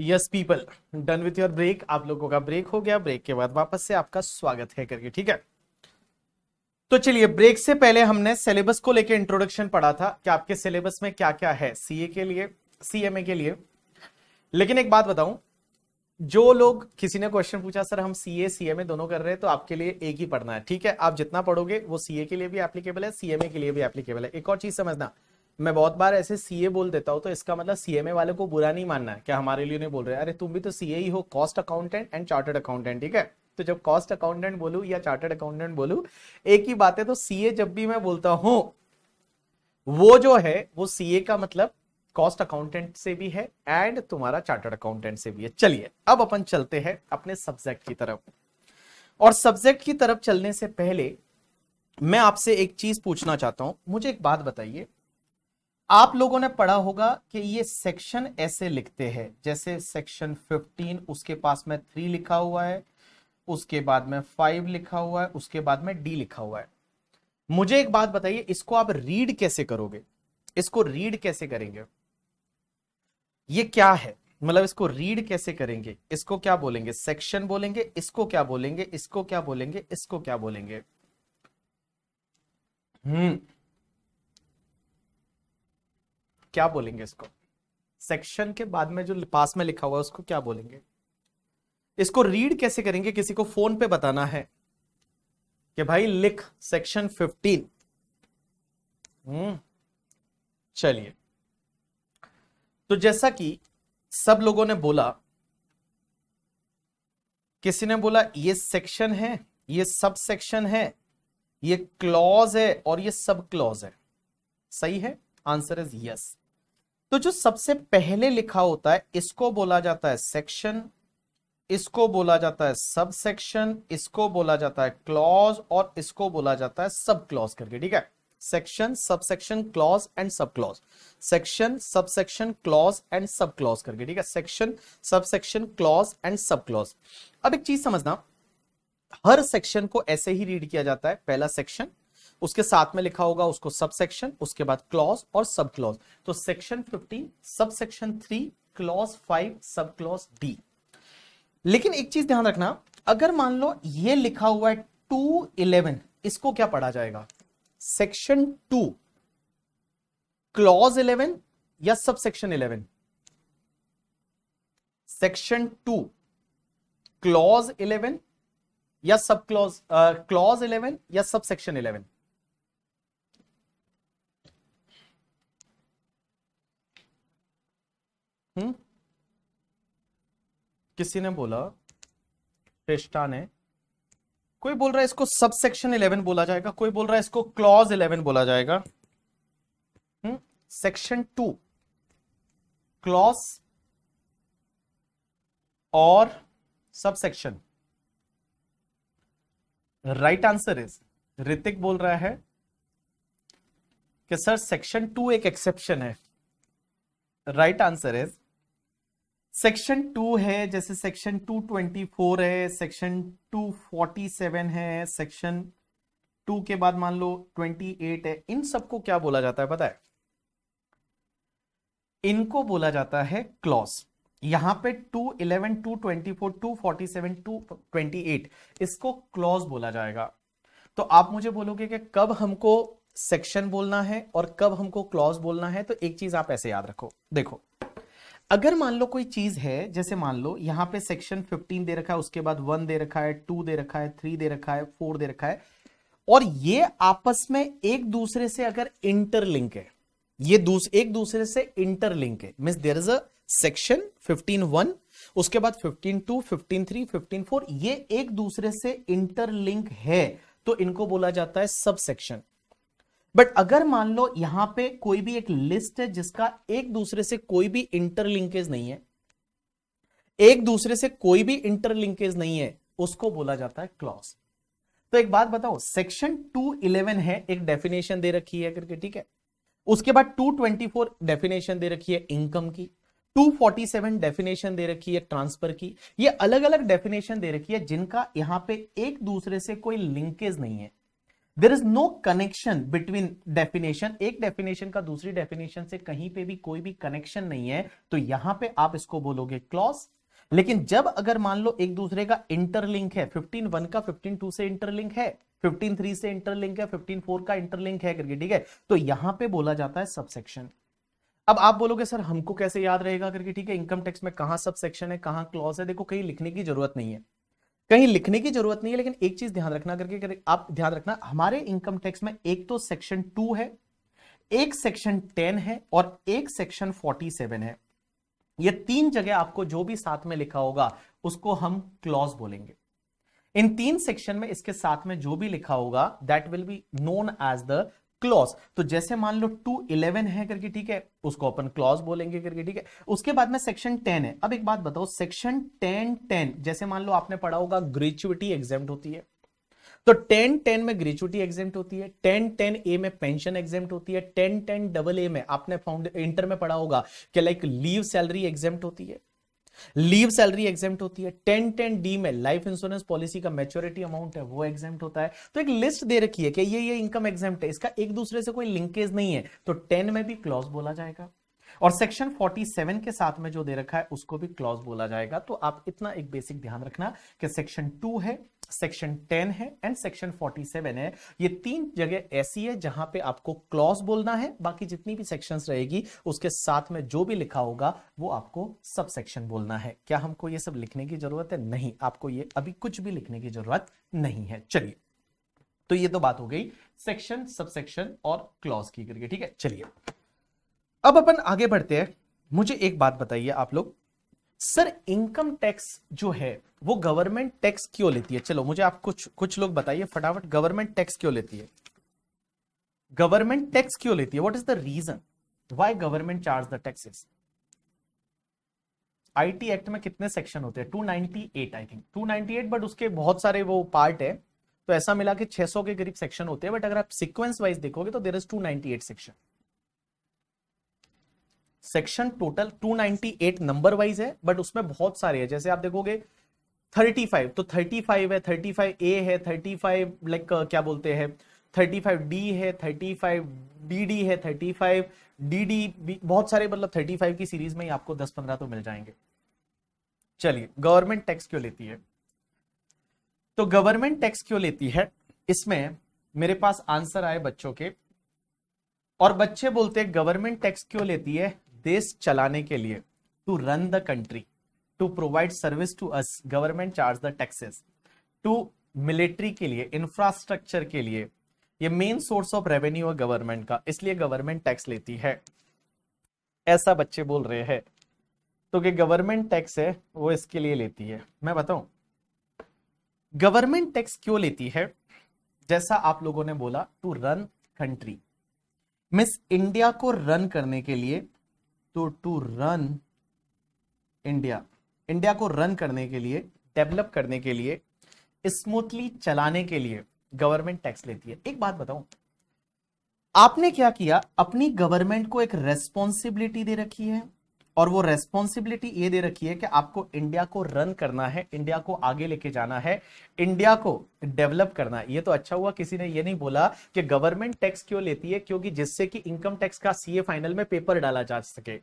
Yes people done with your break आप लोगों का ब्रेक हो गया ब्रेक के बाद वापस से आपका स्वागत है करके ठीक है तो चलिए ब्रेक से पहले हमने सिलेबस को लेकर इंट्रोडक्शन पढ़ा था कि आपके सिलेबस में क्या क्या है सीए के लिए सीएमए के लिए लेकिन एक बात बताऊं जो लोग किसी ने क्वेश्चन पूछा सर हम सीए सीएमए दोनों कर रहे हैं तो आपके लिए एक ही पढ़ना है ठीक है आप जितना पढ़ोगे वो सीए के लिए भी एप्लीकेबल है सीएमए के लिए भी एप्लीकेबल है एक और चीज समझना मैं बहुत बार ऐसे सीए बोल देता हूँ तो इसका मतलब सीएमए वाले को बुरा नहीं मानना है क्या हमारे लिए नहीं बोल रहे अरे तुम भी तो सीए ही हो cost accountant and chartered accountant ठीक है तो जब कॉस्ट अकाउंटेंट बोलू या चार्टर्ड अकाउंटेंट बोलू एक ही बात है तो सीए जब भी मैं बोलता हूँ वो जो है वो सीए का मतलब कॉस्ट अकाउंटेंट से भी है एंड तुम्हारा चार्टर्ड अकाउंटेंट से भी है चलिए अब अपन चलते हैं अपने सब्जेक्ट की तरफ और सब्जेक्ट की तरफ चलने से पहले मैं आपसे एक चीज पूछना चाहता हूं मुझे एक बात बताइए आप लोगों ने पढ़ा होगा कि ये सेक्शन ऐसे लिखते हैं जैसे सेक्शन 15 उसके पास में थ्री लिखा हुआ है उसके बाद में फाइव लिखा हुआ है उसके बाद में डी लिखा हुआ है मुझे एक बात बताइए इसको आप रीड कैसे करोगे इसको रीड कैसे करेंगे ये क्या है मतलब इसको रीड कैसे करेंगे इसको क्या बोलेंगे सेक्शन बोलेंगे इसको क्या बोलेंगे इसको क्या बोलेंगे इसको क्या बोलेंगे हम्म क्या बोलेंगे इसको सेक्शन के बाद में जो पास में लिखा हुआ है उसको क्या बोलेंगे इसको रीड कैसे करेंगे किसी को फोन पे बताना है कि भाई लिख सेक्शन हम्म, फिफ्टीन चलिए तो जैसा कि सब लोगों ने बोला किसी ने बोला ये सेक्शन है ये सब सेक्शन है ये क्लॉज है और ये सब क्लॉज है सही है आंसर इज यस तो जो सबसे पहले लिखा होता है इसको बोला जाता है सेक्शन इसको बोला जाता है सब सेक्शन इसको बोला जाता है क्लॉज और इसको बोला जाता है सब क्लॉज करके ठीक है section subsection clause and sub clause section sub section clause and sub clause करके ठीक है section subsection clause and sub clause अब एक चीज समझना हर सेक्शन को ऐसे ही रीड किया जाता है पहला सेक्शन उसके साथ में लिखा होगा उसको सब सेक्शन उसके बाद क्लॉज और सब क्लॉज तो section fifteen sub section three clause five sub clause D लेकिन एक चीज ध्यान रखना अगर मान लो ये लिखा हुआ है टू इलेवन इसको क्या पढ़ा जाएगा सेक्शन टू क्लॉज इलेवन या sub section eleven section two clause eleven या सब क्लॉज क्लॉज इलेवन या सब सेक्शन इलेवन हम्म किसी ने बोला ट्रिस्टा ने कोई बोल रहा है इसको सबसेक्शन इलेवन बोला जाएगा कोई बोल रहा है इसको क्लॉज इलेवन बोला जाएगा सेक्शन टू क्लॉज और subsection right answer is Hrithik बोल रहा है कि सर सेक्शन टू एक एक्सेप्शन है right answer is section two है जैसे सेक्शन टू ट्वेंटी फोर है सेक्शन टू फोर्टी सेवन है सेक्शन टू के बाद मान लो ट्वेंटी एट है इन सबको क्या बोला जाता है पता है इनको बोला जाता है क्लॉज यहां पे 211, 224, 247, 228 इसको क्लॉज बोला जाएगा तो आप मुझे बोलोगे कि कब हमको सेक्शन बोलना है और कब हमको क्लॉज बोलना है तो एक चीज आप ऐसे याद रखो देखो अगर मान लो कोई चीज है जैसे मान लो यहां पे सेक्शन 15 दे रखा है उसके बाद वन दे रखा है टू दे रखा है थ्री दे रखा है फोर दे रखा है और ये आपस में एक दूसरे से अगर इंटरलिंक है ये दूस, एक दूसरे से इंटरलिंक है mean there is a section fifteen one उसके बाद fifteen two fifteen three fifteen four ये एक दूसरे से इंटरलिंक है तो इनको बोला जाता है सब सेक्शन बट अगर मान लो यहां पे कोई भी एक लिस्ट है जिसका एक दूसरे से कोई भी इंटरलिंकेज नहीं है एक दूसरे से कोई भी इंटरलिंकेज नहीं है उसको बोला जाता है क्लॉस तो एक बात बताओ सेक्शन 211 है एक डेफिनेशन दे रखी है करके ठीक है उसके बाद 224 डेफिनेशन दे रखी है इनकम की 247 डेफिनेशन दे रखी है ट्रांसफर की ये अलग अलग डेफिनेशन दे रखी है जिनका यहां पे एक दूसरे से कोई लिंकेज नहीं है there is no connection between definition एक डेफिनेशन का दूसरी डेफिनेशन से कहीं पे भी कोई भी कनेक्शन नहीं है तो यहां पे आप इसको बोलोगे क्लॉस लेकिन जब अगर मान लो एक दूसरे का इंटरलिंक है फिफ्टीन वन का फिफ्टीन टू से इंटरलिंक है फिफ्टीन थ्री से इंटरलिंक है फिफ्टीन फोर का इंटरलिंक है करके ठीक है तो यहां पे बोला जाता है सबसेक्शन अब आप बोलोगे सर हमको कैसे याद रहेगा करके ठीक है इनकम टैक्स में कहा सबसेक्शन है कहां क्लॉज है देखो कहीं लिखने की जरूरत नहीं है कहीं लिखने की जरूरत नहीं है लेकिन एक चीज ध्यान रखना करके कर, आप ध्यान रखना हमारे इनकम टैक्स में एक तो सेक्शन टू है एक सेक्शन टेन है और एक सेक्शन फोर्टी सेवन है ये तीन जगह आपको जो भी साथ में लिखा होगा उसको हम क्लॉज बोलेंगे इन तीन सेक्शन में इसके साथ में जो भी लिखा होगा that will be known as the clause तो जैसे मान लो टू इलेवन है करके ठीक है उसको अपन क्लॉज बोलेंगे करके ठीक है उसके बाद में सेक्शन टेन है अब एक बात बताओ सेक्शन टेन टेन जैसे मान लो आपने पढ़ा होगा ग्रेचुअटी एग्जाम होती है तो टेन टेन में ग्रेचुअटी एग्जाम होती है टेन टेन ए में पेंशन एग्जाम होती है टेन टेन डबल ए में आपने फाउंड इंटर में पढ़ा होगा कि लाइक लीव सैलरी एग्जाम होती है लीव सैलरी एग्जेम्प्ट होती है टेन टेन डी में लाइफ इंश्योरेंस पॉलिसी का मेच्योरिटी अमाउंट है वो एग्जेम्प्ट होता है तो एक लिस्ट दे रखी है कि ये ये इनकम एग्जेम्प्ट है इसका एक दूसरे से कोई लिंकेज नहीं है तो टेन में भी क्लॉज बोला जाएगा और सेक्शन 47 के साथ में जो दे रखा है उसको भी क्लॉज बोला जाएगा तो आप इतना एक बेसिक ध्यान रखना कि सेक्शन टू है सेक्शन 10 है एंड सेक्शन 47 है ये तीन जगह ऐसी है जहां पे आपको क्लॉज बोलना है बाकी जितनी भी सेक्शंस रहेगी उसके साथ में जो भी लिखा होगा वो आपको सब सेक्शन बोलना है क्या हमको ये सब लिखने की जरूरत है नहीं आपको ये अभी कुछ भी लिखने की जरूरत नहीं है चलिए तो ये तो बात हो गई सेक्शन सब सेक्शन और क्लॉज की करके ठीक है चलिए अब अपन आगे बढ़ते हैं मुझे एक बात बताइए आप लोग सर इनकम टैक्स जो है वो गवर्नमेंट टैक्स क्यों लेती है चलो मुझे आप कुछ कुछ लोग बताइए फटाफट गवर्नमेंट टैक्स क्यों लेती है गवर्नमेंट टैक्स क्यों लेती है what is the reason why government charge the taxes IT act में कितने सेक्शन होते हैं 298 आई थिंक 298 बट उसके बहुत सारे वो पार्ट है तो ऐसा मिला कि 600 के करीब सेक्शन होते हैं बट अगर आप सिक्वेंस वाइज देखोगे तो there is 298 section section total 298 number wise है बट उसमें बहुत सारे हैं जैसे आप देखोगे 35 तो 35 है 35 ए है 35 लाइक like, uh, क्या बोलते हैं 35 डी है 35 डी है 35 डी डी बहुत सारे मतलब 35 की सीरीज में ही आपको 10-15 तो मिल जाएंगे चलिए गवर्नमेंट टैक्स क्यों लेती है तो गवर्नमेंट टैक्स क्यों लेती है इसमें मेरे पास आंसर आए बच्चों के और बच्चे बोलते हैं गवर्नमेंट टैक्स क्यों लेती है देश चलाने के लिए to run the country to provide service to us government charge the taxes to military के लिए इंफ्रास्ट्रक्चर के लिए ये मेन सोर्स ऑफ रेवेन्यू है गवर्नमेंट का इसलिए गवर्नमेंट टैक्स लेती है ऐसा बच्चे बोल रहे हैं तो कि गवर्नमेंट टैक्स है वो इसके लिए लेती है मैं बताऊं गवर्नमेंट टैक्स क्यों लेती है जैसा आप लोगों ने बोला to run country miss India को रन करने के लिए तो टू रन इंडिया इंडिया को रन करने के लिए डेवलप करने के लिए स्मूथली चलाने के लिए गवर्नमेंट टैक्स लेती है एक बात बताऊं आपने क्या किया अपनी गवर्नमेंट को एक रेस्पॉन्सिबिलिटी दे रखी है और वो रेस्पॉन्सिबिलिटी ये दे रखी है कि आपको इंडिया को रन करना है इंडिया को आगे लेके जाना है इंडिया को डेवलप करना है ये तो अच्छा हुआ किसी ने ये नहीं बोला कि गवर्नमेंट टैक्स क्यों लेती है क्योंकि जिससे कि इनकम टैक्स का सीए फाइनल में पेपर डाला जा सके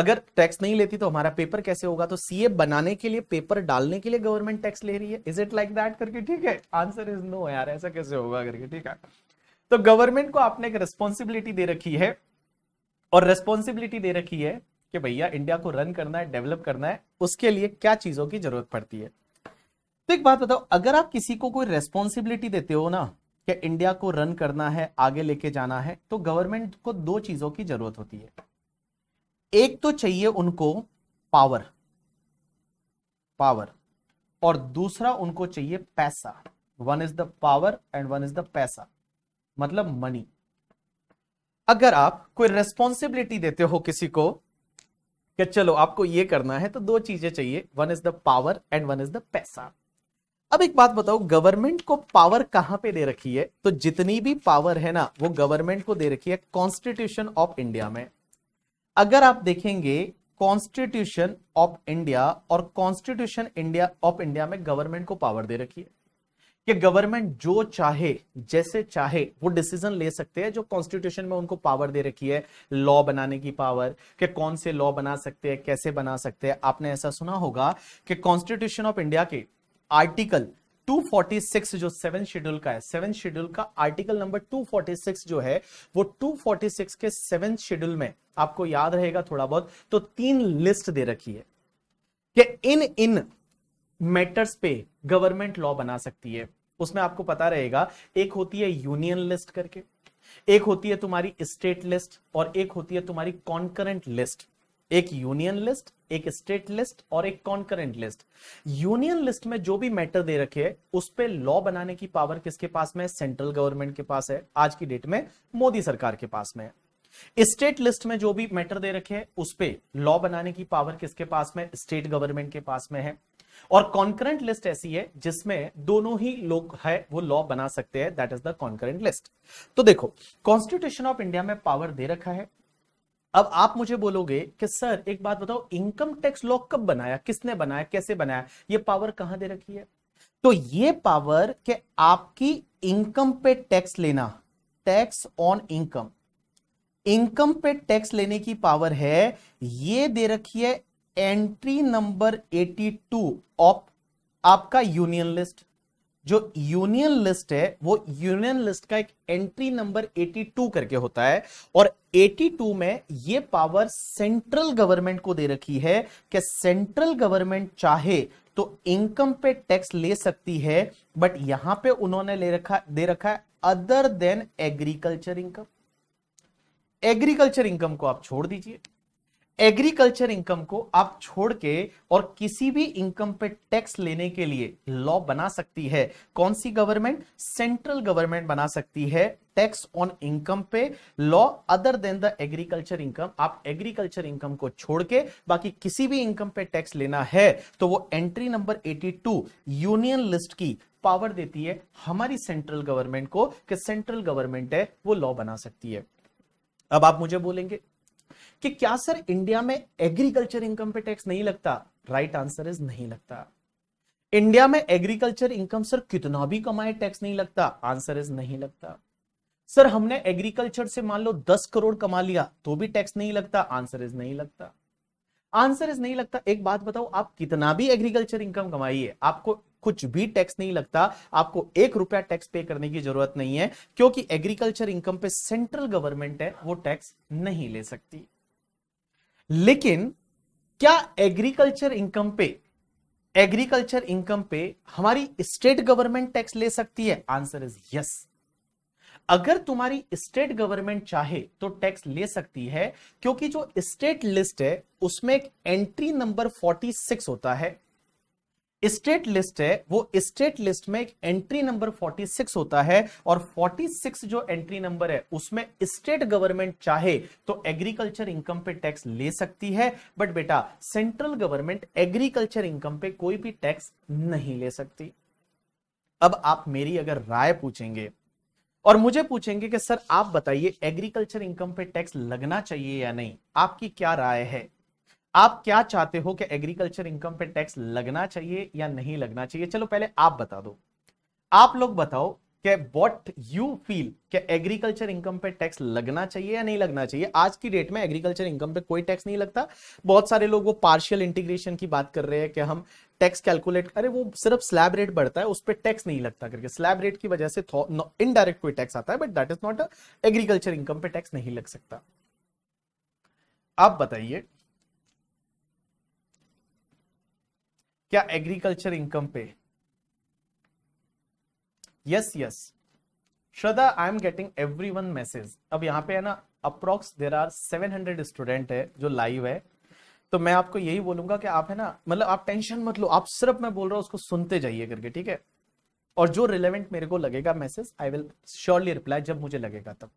अगर टैक्स नहीं लेती तो हमारा पेपर कैसे होगा तो सीए बनाने के लिए पेपर डालने के लिए गवर्नमेंट टैक्स ले रही है इज इट लाइक दैट करके ठीक है आंसर इज नो यार ऐसा कैसे होगा करके ठीक है तो गवर्नमेंट को आपने एक रेस्पॉन्सिबिलिटी दे रखी है और रेस्पॉन्सिबिलिटी दे रखी है कि भैया इंडिया को रन करना है डेवलप करना है उसके लिए क्या चीजों की जरूरत पड़ती है तो एक बात बताओ अगर आप किसी को कोई रेस्पॉन्सिबिलिटी देते हो ना कि इंडिया को रन करना है आगे लेके जाना है तो गवर्नमेंट को दो चीजों की जरूरत होती है एक तो चाहिए उनको पावर पावर और दूसरा उनको चाहिए पैसा one is the power and one is the पैसा मतलब मनी अगर आप कोई रेस्पॉन्सिबिलिटी देते हो किसी को कि चलो आपको ये करना है तो दो चीजें चाहिए one is the power and one is the पैसा अब एक बात बताओ गवर्नमेंट को पावर कहां पे दे रखी है तो जितनी भी पावर है ना वो गवर्नमेंट को दे रखी है कॉन्स्टिट्यूशन ऑफ इंडिया में अगर आप देखेंगे कॉन्स्टिट्यूशन ऑफ इंडिया और कॉन्स्टिट्यूशन इंडिया ऑफ इंडिया में गवर्नमेंट को पावर दे रखी है कि गवर्नमेंट जो चाहे जैसे चाहे वो डिसीजन ले सकते हैं जो कॉन्स्टिट्यूशन में उनको पावर दे रखी है लॉ बनाने की पावर कि कौन से लॉ बना सकते हैं कैसे बना सकते हैं आपने ऐसा सुना होगा कि कॉन्स्टिट्यूशन ऑफ इंडिया के आर्टिकल 246 जो सेवन शेड्यूल का है सेवन शेड्यूल का आर्टिकल नंबर 246 जो है वो 246 के सेवन शेड्यूल में आपको याद रहेगा थोड़ा बहुत तो तीन लिस्ट दे रखी है कि इन इन मैटर्स पे गवर्नमेंट लॉ बना सकती है उसमें आपको पता रहेगा एक होती है यूनियन लिस्ट करके एक होती है तुम्हारी स्टेट लिस्ट और एक होती है तुम्हारी कॉन्करेंट लिस्ट एक यूनियन लिस्ट एक स्टेट लिस्ट और एक कॉन्करेंट लिस्ट यूनियन लिस्ट में जो भी मैटर दे रखे है उस पर लॉ बनाने की पावर किसके पास में सेंट्रल गवर्नमेंट के पास है आज की डेट में मोदी सरकार के पास में है स्टेट लिस्ट में जो भी मैटर दे रखे है उस पर लॉ बनाने की पावर किसके पास में स्टेट गवर्नमेंट के पास में है और कॉन्करेंट लिस्ट ऐसी है जिसमें दोनों ही लोग है वो लॉ बना सकते हैं that is the concurrent list तो देखो कॉन्स्टिट्यूशन ऑफ इंडिया में पावर दे रखा है अब आप मुझे बोलोगे कि सर एक बात बताओ इनकम टैक्स लॉ कब बनाया किसने बनाया कैसे बनाया ये पावर कहां दे रखी है तो ये पावर के आपकी इनकम पे टैक्स लेना टैक्स ऑन इनकम इनकम पे टैक्स लेने की पावर है ये दे रखी है एंट्री नंबर 82 ऑफ आपका यूनियन लिस्ट जो यूनियन लिस्ट है वो यूनियन लिस्ट का एक एंट्री नंबर 82 करके होता है और 82 में ये पावर सेंट्रल गवर्नमेंट को दे रखी है कि सेंट्रल गवर्नमेंट चाहे तो इनकम पे टैक्स ले सकती है बट यहां पे उन्होंने ले रखा दे रखा है other than agriculture income agriculture income को आप छोड़ दीजिए एग्रीकल्चर इनकम को आप छोड़ के और किसी भी इनकम पे टैक्स लेने के लिए लॉ बना सकती है कौन सी गवर्नमेंट सेंट्रल गवर्नमेंट बना सकती है टैक्स ऑन इनकम पे law other than the agriculture income आप एग्रीकल्चर इनकम को छोड़ के बाकी किसी भी इनकम पे टैक्स लेना है तो वो एंट्री नंबर 82 यूनियन लिस्ट की पावर देती है हमारी सेंट्रल गवर्नमेंट को कि सेंट्रल गवर्नमेंट है वो लॉ बना सकती है अब आप मुझे बोलेंगे कि क्या सर इंडिया में एग्रीकल्चर इनकम पे टैक्स नहीं लगता राइट right आंसर इज नहीं लगता इंडिया में एग्रीकल्चर इनकम सर कितना भी कमाए टैक्स नहीं लगता आंसर इज नहीं लगता सर हमने एग्रीकल्चर से मान लो दस करोड़ कमा लिया तो भी टैक्स नहीं लगता आंसर इज नहीं लगता आंसर इज नहीं लगता एक बात बताओ आप कितना भी एग्रीकल्चर इनकम कमाइए आपको कुछ भी टैक्स नहीं लगता आपको एक रुपया टैक्स पे करने की जरूरत नहीं है क्योंकि एग्रीकल्चर इनकम पे सेंट्रल गवर्नमेंट है वो टैक्स नहीं ले सकती लेकिन क्या एग्रीकल्चर इनकम पे एग्रीकल्चर इनकम पे हमारी स्टेट गवर्नमेंट टैक्स ले सकती है आंसर इज यस अगर तुम्हारी स्टेट गवर्नमेंट चाहे तो टैक्स ले सकती है क्योंकि जो स्टेट लिस्ट है उसमें एक एंट्री नंबर 46 होता है स्टेट लिस्ट है वो स्टेट लिस्ट में एक एंट्री नंबर 46 होता है और 46 जो एंट्री नंबर है उसमें स्टेट गवर्नमेंट चाहे तो एग्रीकल्चर इनकम पे टैक्स ले सकती है बट बेटा सेंट्रल गवर्नमेंट एग्रीकल्चर इनकम पे कोई भी टैक्स नहीं ले सकती अब आप मेरी अगर राय पूछेंगे और मुझे पूछेंगे कि सर आप बताइए एग्रीकल्चर इनकम पे टैक्स लगना चाहिए या नहीं आपकी क्या राय है आप क्या चाहते हो कि एग्रीकल्चर इनकम पे टैक्स लगना चाहिए या नहीं लगना चाहिए चलो पहले आप बता दो आप लोग बताओ कि वॉट यू फील कि एग्रीकल्चर इनकम पे टैक्स लगना चाहिए या नहीं लगना चाहिए आज की डेट में एग्रीकल्चर इनकम पे कोई टैक्स नहीं लगता बहुत सारे लोग वो पार्शियल इंटीग्रेशन की बात कर रहे हैं कि हम टैक्स कैलकुलेट अरे वो सिर्फ स्लैब रेट बढ़ता है उस पर टैक्स नहीं लगता करके स्लैब रेट की वजह से इनडायरेक्ट कोई टैक्स आता है but that is not agriculture income पे टैक्स नहीं लग सकता आप बताइए क्या एग्रीकल्चर इनकम पे yes yes Shraddha I am getting every one message अब यहां पे है ना approx there are seven hundred student है जो लाइव है तो मैं आपको यही बोलूंगा कि आप है ना मतलब आप टेंशन मत लो आप सिर्फ मैं बोल रहा हूँ उसको सुनते जाइए करके ठीक है और जो रिलेवेंट मेरे को लगेगा message I will surely reply जब मुझे लगेगा तब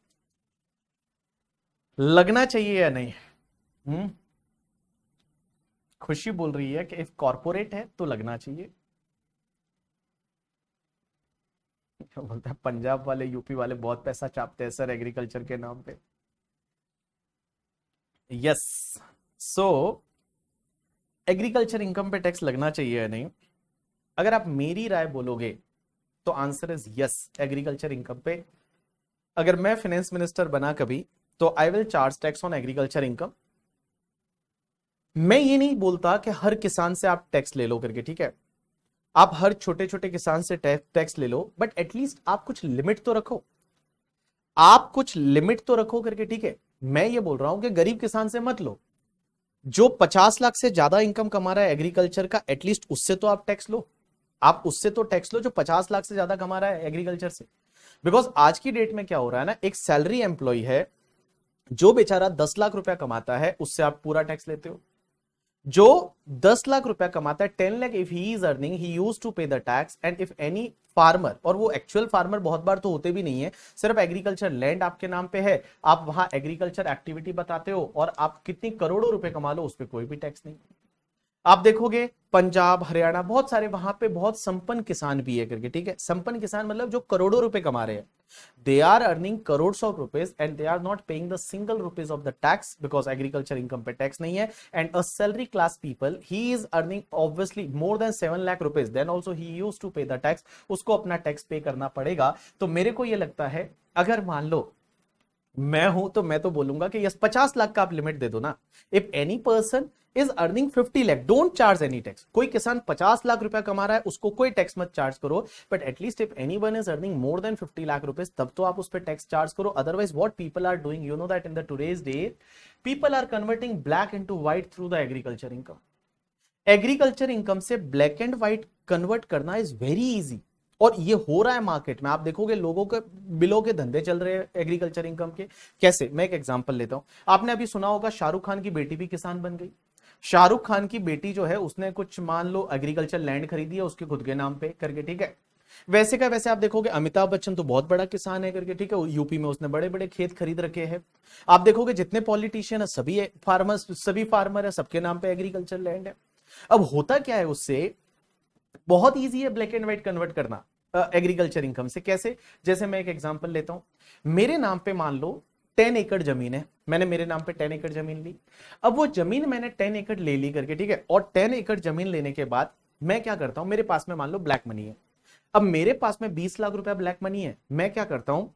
लगना चाहिए या नहीं हम्म खुशी बोल रही है कि इफ कॉरपोरेट है तो लगना चाहिए बोलता है पंजाब वाले यूपी वाले बहुत पैसा चापते हैं सर एग्रीकल्चर के नाम पे यस सो एग्रीकल्चर इनकम पे टैक्स लगना चाहिए या नहीं अगर आप मेरी राय बोलोगे तो answer is yes agriculture income पे अगर मैं फाइनेंस मिनिस्टर बना कभी तो I will charge tax on agriculture income मैं ये नहीं बोलता कि हर किसान से आप टैक्स ले लो करके ठीक है आप हर छोटे छोटे किसान से टैक्स ले लो बट एटलीस्ट आप कुछ लिमिट तो रखो आप कुछ लिमिट तो रखो करके ठीक है मैं ये बोल रहा हूं कि गरीब किसान से मत लो जो पचास लाख से ज्यादा इनकम कमा रहा है एग्रीकल्चर का एटलीस्ट उससे तो आप टैक्स लो आप उससे तो टैक्स लो जो पचास लाख से ज्यादा कमा रहा है एग्रीकल्चर से बिकॉज आज की डेट में क्या हो रहा है ना एक सैलरी एम्प्लॉय है जो बेचारा दस लाख रुपया कमाता है उससे आप पूरा टैक्स लेते हो जो 10 लाख रुपया कमाता है 10 lakh if he is earning he use to pay the tax and if any farmer और वो एक्चुअल फार्मर बहुत बार तो होते भी नहीं है सिर्फ एग्रीकल्चर लैंड आपके नाम पे है आप वहां एग्रीकल्चर एक्टिविटी बताते हो और आप कितनी करोड़ों रुपए कमा लो उस पर कोई भी टैक्स नहीं आप देखोगे पंजाब हरियाणा बहुत सारे वहां पे बहुत संपन्न किसान भी है करके ठीक है संपन्न किसान मतलब जो करोड़ों रुपए कमा रहे हैं they are earning crore of rupees and they are not paying the single rupees of the tax because agriculture income पे टैक्स नहीं है and a salary class people he is earning obviously more than seven lakh rupees then also he use to pay the tax उसको अपना tax पे करना पड़ेगा तो मेरे को यह लगता है अगर मान लो मैं हूं तो मैं तो बोलूंगा कि यस पचास लाख का आप लिमिट दे दो ना if any person is earning fifty lakh don't charge any tax कोई किसान पचास लाख रुपया कमा रहा है उसको कोई टैक्स मत चार्ज करो but at least if any one is earning more than fifty lakh rupees तब तो आप उस पर टैक्स चार्ज करो otherwise what people are doing you know that in the today's day people are converting black and to white through the agriculture income agriculture income से black and white convert करना is very easy और ये हो रहा है market में आप देखोगे लोगों के बिलो के धंधे चल रहे हैं एग्रीकल्चर इनकम के कैसे मैं एक एग्जाम्पल लेता हूं आपने अभी सुना होगा शाहरुख खान की बेटी भी किसान बन गई शाहरुख खान की बेटी जो है उसने कुछ मान लो एग्रीकल्चर लैंड खरीदी है उसके खुद के नाम पे करके ठीक है वैसे का वैसे आप देखोगे अमिताभ बच्चन तो बहुत बड़ा किसान है करके ठीक है यूपी में उसने बड़े बड़े खेत खरीद रखे हैं आप देखोगे जितने पॉलिटिशियन है सभी फार्मर्स सभी फार्मर है सबके नाम पे एग्रीकल्चर लैंड है अब होता क्या है उससे बहुत ईजी है ब्लैक एंड व्हाइट कन्वर्ट करना एग्रीकल्चर इनकम से कैसे जैसे मैं एक एग्जाम्पल लेता हूं मेरे नाम पे मान लो टेन एकड़ जमीन है मैंने मेरे नाम पे टेन एकड़ जमीन ली अब वो जमीन मैंने टेन एकड़ ले ली करके ठीक है और टेन एकड़ जमीन लेने के बाद मैं क्या करता हूं मेरे पास में मान लो ब्लैक मनी है अब मेरे पास में बीस लाख रुपया ब्लैक मनी है मैं क्या करता हूं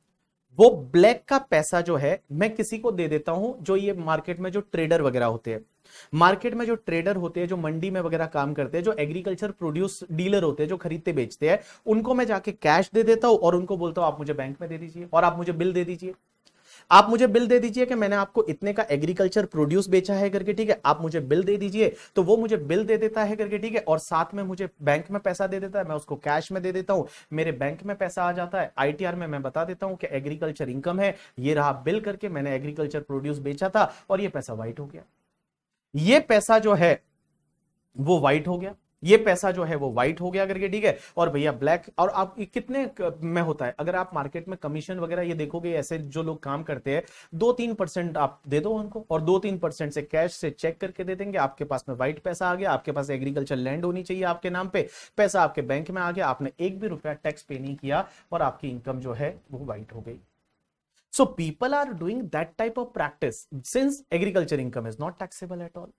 वो ब्लैक का पैसा जो है मैं किसी को दे देता हूं जो ये मार्केट में जो ट्रेडर वगैरह होते हैं मार्केट में जो ट्रेडर होते हैं जो मंडी में वगैरह काम करते हैं जो एग्रीकल्चर प्रोड्यूस डीलर होते हैं जो खरीदते बेचते हैं उनको मैं जाके कैश दे देता हूं और उनको बोलता हूं आप मुझे बैंक में दे दीजिए और आप मुझे बिल दे दीजिए आप मुझे बिल दे दीजिए कि मैंने आपको इतने का एग्रीकल्चर प्रोड्यूस बेचा है करके ठीक है आप मुझे बिल दे दीजिए तो वो मुझे बिल दे देता है करके ठीक है और साथ में मुझे बैंक में पैसा दे देता है मैं उसको कैश में दे देता हूँ मेरे बैंक में पैसा आ जाता है आईटीआर में मैं बता देता हूँ कि एग्रीकल्चर इनकम है ये रहा बिल करके मैंने एग्रीकल्चर प्रोड्यूस बेचा था और ये पैसा व्हाइट हो गया ये पैसा जो है वो व्हाइट हो गया ये पैसा जो है वो व्हाइट हो गया करके ठीक है और भैया ब्लैक और आप कितने में होता है अगर आप मार्केट में कमीशन वगैरह ये देखोगे ऐसे जो लोग काम करते हैं दो तीन परसेंट आप दे दो उनको और दो तीन परसेंट से कैश से चेक करके दे देंगे आपके पास में व्हाइट पैसा आ गया आपके पास एग्रीकल्चर लैंड होनी चाहिए आपके नाम पे पैसा आपके बैंक में आ गया आपने एक भी रुपया टैक्स पे नहीं किया और आपकी इनकम जो है वो व्हाइट हो गई So people are doing that type of practice since agriculture income is not taxable at all.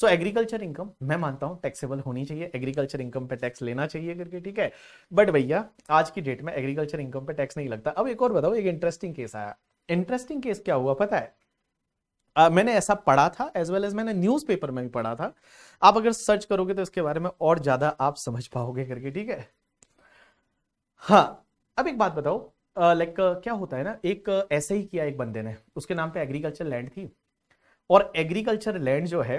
सो एग्रीकल्चर इनकम मैं मानता हूं टैक्सेबल होनी चाहिए एग्रीकल्चर इनकम पे टैक्स लेना चाहिए करके ठीक है बट भैया आज की डेट में एग्रीकल्चर इनकम पे टैक्स नहीं लगता अब एक और बताओ एक इंटरेस्टिंग केस आया इंटरेस्टिंग केस क्या हुआ पता है Uh, मैंने ऐसा पढ़ा था एज वेल एज मैंने न्यूज़पेपर में भी पढ़ा था आप अगर सर्च करोगे तो इसके बारे में और ज्यादा आप समझ पाओगे करके ठीक है हाँ अब एक बात बताओ लाइक क्या होता है ना एक ऐसे ही किया एक बंदे ने उसके नाम पे एग्रीकल्चर लैंड थी और एग्रीकल्चर लैंड जो है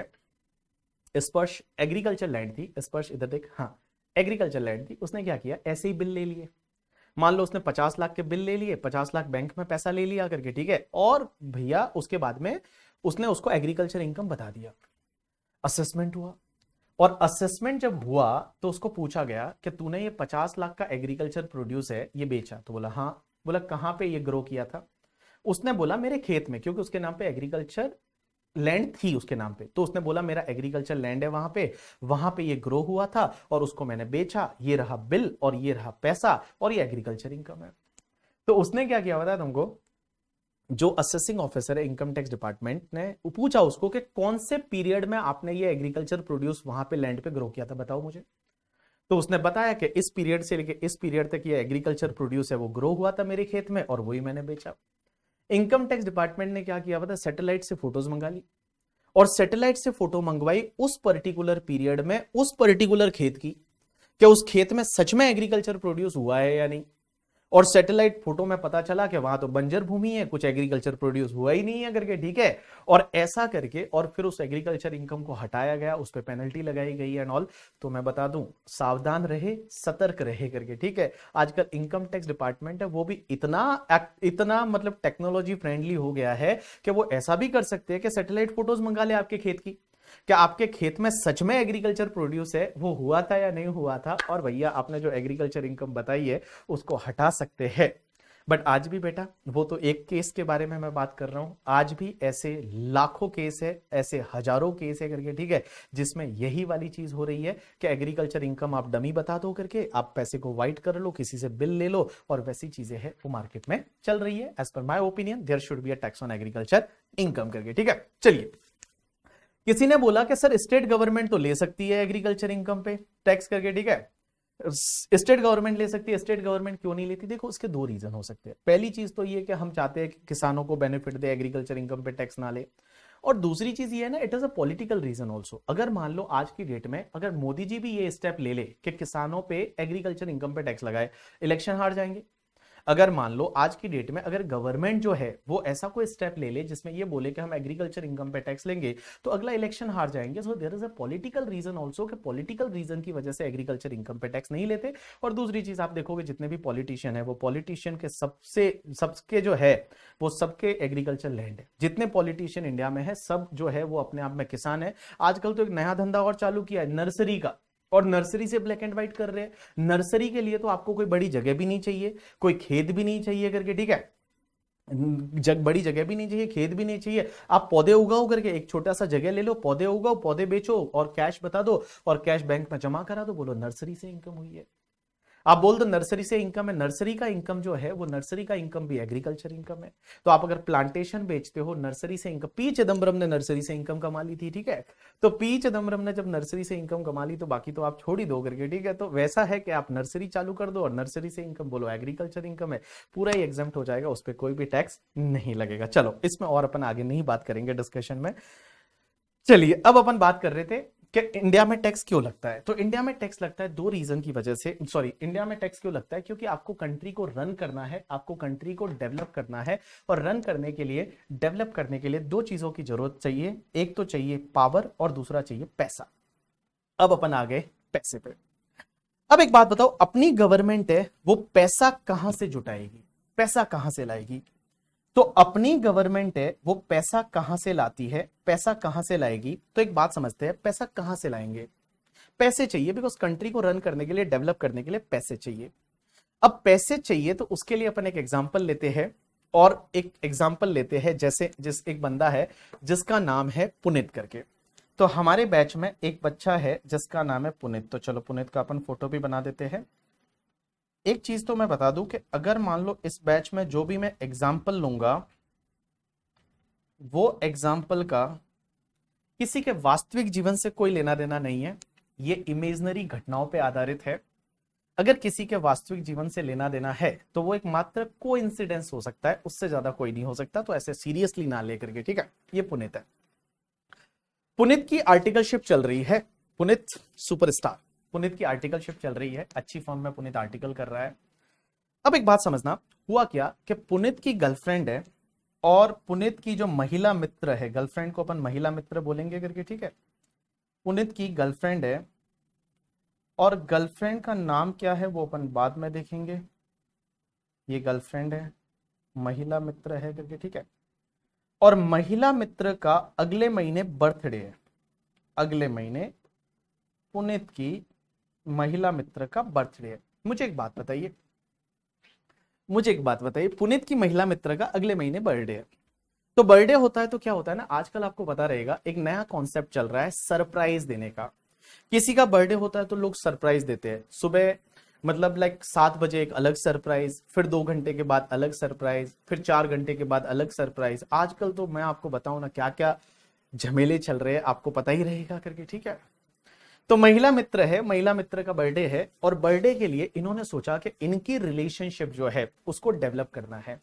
स्पर्श एग्रीकल्चर लैंड थी स्पर्श इधर देख हाँ एग्रीकल्चर लैंड थी उसने क्या किया ऐसे ही बिल ले लिए मान लो उसने पचास लाख के बिल ले लिए पचास लाख बैंक में पैसा ले लिया करके ठीक है और भैया उसके बाद में उसने उसको एग्रीकल्चर इनकम बता दिया असेसमेंट हुआ और असेसमेंट जब हुआ तो उसको पूछा गया कि तूने ये पचास लाख का एग्रीकल्चर प्रोड्यूस है ये बेचा तो बोला हाँ बोला कहाँ पे ये ग्रो किया था उसने बोला मेरे खेत में क्योंकि उसके नाम पे एग्रीकल्चर लैंड थी उसके नाम पे तो उसने बोला मेरा एग्रीकल्चर लैंड है वहां पे वहां पे ये ग्रो हुआ था और उसको मैंने बेचा ये रहा बिल और ये रहा पैसा और ये एग्रीकल्चर इनकम है तो उसने क्या किया बताया तुमको जो असेसिंग ऑफिसर है इनकम टैक्स डिपार्टमेंट ने पूछा उसको कि कौन से पीरियड में आपने ये एग्रीकल्चर प्रोड्यूस वहां पे लैंड पे ग्रो किया था बताओ मुझे तो उसने बताया कि इस पीरियड से लेके इस पीरियड तक ये एग्रीकल्चर प्रोड्यूस है वो ग्रो हुआ था मेरे खेत में और वही मैंने बेचा इनकम टैक्स डिपार्टमेंट ने क्या किया बता सैटेलाइट से फोटोज मंगा ली और सैटेलाइट से फोटो मंगवाई उस पर्टिकुलर पीरियड में उस पर्टिकुलर खेत की क्या उस खेत में सच में एग्रीकल्चर प्रोड्यूस हुआ है या नहीं और सैटेलाइट फोटो में पता चला कि वहां तो बंजर भूमि है कुछ एग्रीकल्चर प्रोड्यूस हुआ ही नहीं है करके ठीक है और ऐसा करके और फिर उस एग्रीकल्चर इनकम को हटाया गया उस पर पेनल्टी लगाई गई एंड ऑल तो मैं बता दूं सावधान रहे सतर्क रहे करके ठीक है आजकल इनकम टैक्स डिपार्टमेंट है वो भी इतना इतना मतलब टेक्नोलॉजी फ्रेंडली हो गया है कि वो ऐसा भी कर सकते हैं कि सैटेलाइट फोटोज मंगा ले आपके खेत की क्या आपके खेत में सच में एग्रीकल्चर प्रोड्यूस है वो हुआ था या नहीं हुआ था और भैया आपने जो एग्रीकल्चर इनकम बताई है उसको हटा सकते हैं बट आज भी बेटा वो तो एक केस के बारे में मैं बात कर रहा हूं आज भी ऐसे लाखों केस है ऐसे हजारों केस है करके ठीक है जिसमें यही वाली चीज हो रही है कि एग्रीकल्चर इनकम आप डमी बता दो करके आप पैसे को वाइट कर लो किसी से बिल ले लो और वैसी चीजें हैं वो मार्केट में चल रही है as per my opinion there should be a tax on agriculture income करके ठीक है चलिए किसी ने बोला कि सर स्टेट गवर्नमेंट तो ले सकती है एग्रीकल्चर इनकम पे टैक्स करके ठीक है स्टेट गवर्नमेंट ले सकती है स्टेट गवर्नमेंट क्यों नहीं लेती देखो उसके दो रीजन हो सकते हैं पहली चीज तो ये कि हम चाहते हैं कि किसानों को बेनिफिट दे एग्रीकल्चर इनकम पे टैक्स ना ले और दूसरी चीज ये है ना it is a political reason also अगर मान लो आज की डेट में अगर मोदी जी भी ये स्टेप ले ले कि किसानों पे एग्रीकल्चर इनकम पे टैक्स लगाए इलेक्शन हार जाएंगे अगर मान लो आज की डेट में अगर गवर्नमेंट जो है वो ऐसा कोई स्टेप ले ले जिसमें ये बोले कि हम एग्रीकल्चर इनकम पे टैक्स लेंगे तो अगला इलेक्शन हार जाएंगे so there is a political reason also कि पॉलिटिकल रीजन की वजह से एग्रीकल्चर इनकम पे टैक्स नहीं लेते और दूसरी चीज आप देखोगे जितने भी पॉलिटिशियन है वो पॉलिटिशियन के सबसे सबके जो है वो सबके एग्रीकल्चर लैंड है जितने पॉलिटिशियन इंडिया में है सब जो है वो अपने आप में किसान है आजकल तो एक नया धंधा और चालू किया है नर्सरी का और नर्सरी से ब्लैक एंड व्हाइट कर रहे हैं नर्सरी के लिए तो आपको कोई बड़ी जगह भी नहीं चाहिए कोई खेत भी नहीं चाहिए करके ठीक है जग बड़ी जगह भी नहीं चाहिए खेत भी नहीं चाहिए आप पौधे उगाओ करके एक छोटा सा जगह ले लो पौधे उगाओ पौधे बेचो और कैश बता दो और कैश बैंक में जमा करा दो बोलो नर्सरी से इनकम हुई है आप बोल दो नर्सरी से इनकम है नर्सरी का इनकम जो है वो नर्सरी का इनकम भी एग्रीकल्चर इनकम है तो आप अगर प्लांटेशन बेचते हो नर्सरी से इनकम पी चिदम्बरम ने नर्सरी से इनकम कमा ली थी ठीक है तो पी चिदम्बरम ने जब नर्सरी से इनकम कमा ली तो बाकी तो आप छोड़ ही दो करके ठीक है तो वैसा है कि आप नर्सरी चालू कर दो और नर्सरी से इनकम बोलो एग्रीकल्चर इनकम है पूरा ही एग्जाम हो जाएगा उस पर कोई भी टैक्स नहीं लगेगा चलो इसमें और अपन आगे नहीं बात करेंगे डिस्कशन में चलिए अब अपन बात कर रहे थे कि इंडिया में टैक्स क्यों लगता है तो इंडिया में टैक्स लगता है दो रीजन की वजह से सॉरी इंडिया में टैक्स क्यों लगता है क्योंकि आपको कंट्री को रन करना है आपको कंट्री को डेवलप करना है और रन करने के लिए डेवलप करने के लिए दो चीजों की जरूरत चाहिए एक तो चाहिए पावर और दूसरा चाहिए पैसा अब अपन आ गए पैसे पे अब एक बात बताओ अपनी गवर्नमेंट है वो पैसा कहां से जुटाएगी पैसा कहां से लाएगी तो अपनी गवर्नमेंट है वो पैसा कहां से लाती है पैसा कहां से लाएगी तो एक बात समझते हैं पैसा कहां से लाएंगे पैसे चाहिए बिकॉज कंट्री को रन करने के लिए डेवलप करने के लिए पैसे चाहिए अब पैसे चाहिए तो उसके लिए अपन एक एग्जाम्पल लेते हैं और एक एग्जाम्पल लेते हैं जैसे जिस एक बंदा है जिसका नाम है पुनित करके तो हमारे बैच में एक बच्चा है जिसका नाम है पुनित तो चलो पुनित का अपन फोटो भी बना देते हैं एक चीज तो मैं बता दूं कि अगर मान लो इस बैच में जो भी मैं एग्जाम्पल लूंगा वो एग्जाम्पल का किसी के वास्तविक जीवन से कोई लेना देना नहीं है ये इमेजनरी घटनाओं पे आधारित है अगर किसी के वास्तविक जीवन से लेना देना है तो वो एक मात्र को हो सकता है उससे ज्यादा कोई नहीं हो सकता तो ऐसे सीरियसली ना लेकर के ठीक है ये पुनित है पुनित की आर्टिकलशिप चल रही है पुनित सुपरस्टार पुनित की आर्टिकलशिप चल रही है अच्छी फॉर्म में पुनित आर्टिकल कर रहा है अब एक बात समझना हुआ क्या कि पुनित की गर्लफ्रेंड है और पुनित की जो महिला मित्र है गर्लफ्रेंड को अपन महिला मित्र बोलेंगे करके ठीक है पुनित की गर्लफ्रेंड है और गर्लफ्रेंड का नाम क्या है वो अपन बाद में देखेंगे ये गर्लफ्रेंड है महिला मित्र है करके ठीक है और महिला मित्र का अगले महीने बर्थडे है अगले महीने पुनित की महिला मित्र का बर्थडे है मुझे एक बात बताइए मुझे एक बात बताइए पुनित की महिला मित्र का अगले महीने बर्थडे है तो बर्थडे होता है तो क्या होता है ना आजकल आपको पता रहेगा एक नया कॉन्सेप्ट चल रहा है सरप्राइज देने का किसी का बर्थडे होता है तो लोग सरप्राइज देते हैं सुबह मतलब लाइक सात बजे एक अलग सरप्राइज फिर दो घंटे के बाद अलग सरप्राइज फिर चार घंटे के बाद अलग सरप्राइज आजकल तो मैं आपको बताऊं ना क्या क्या झमेले चल रहे हैं आपको पता ही रहेगा करके ठीक है तो महिला मित्र है महिला मित्र का बर्थडे है और बर्थडे के लिए इन्होंने सोचा कि इनकी रिलेशनशिप जो है उसको डेवलप करना है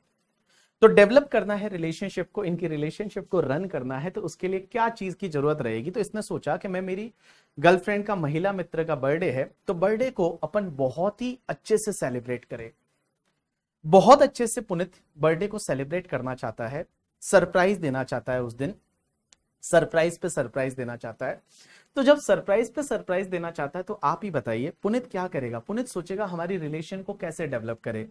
तो डेवलप करना है रिलेशनशिप को इनकी रिलेशनशिप को रन करना है तो उसके लिए क्या चीज की जरूरत रहेगी तो इसने सोचा कि मैं मेरी गर्लफ्रेंड का महिला मित्र का बर्थडे है तो बर्थडे को अपन बहुत ही अच्छे से सेलिब्रेट करें बहुत अच्छे से पुनित बर्थडे को सेलिब्रेट करना चाहता है सरप्राइज देना चाहता है उस दिन सरप्राइज पे सरप्राइज देना चाहता है तो जब सरप्राइज पे सरप्राइज देना चाहता है तो आप ही बताइए पुनित क्या करेगा पुनित सोचेगा हमारी रिलेशन को कैसे डेवलप करे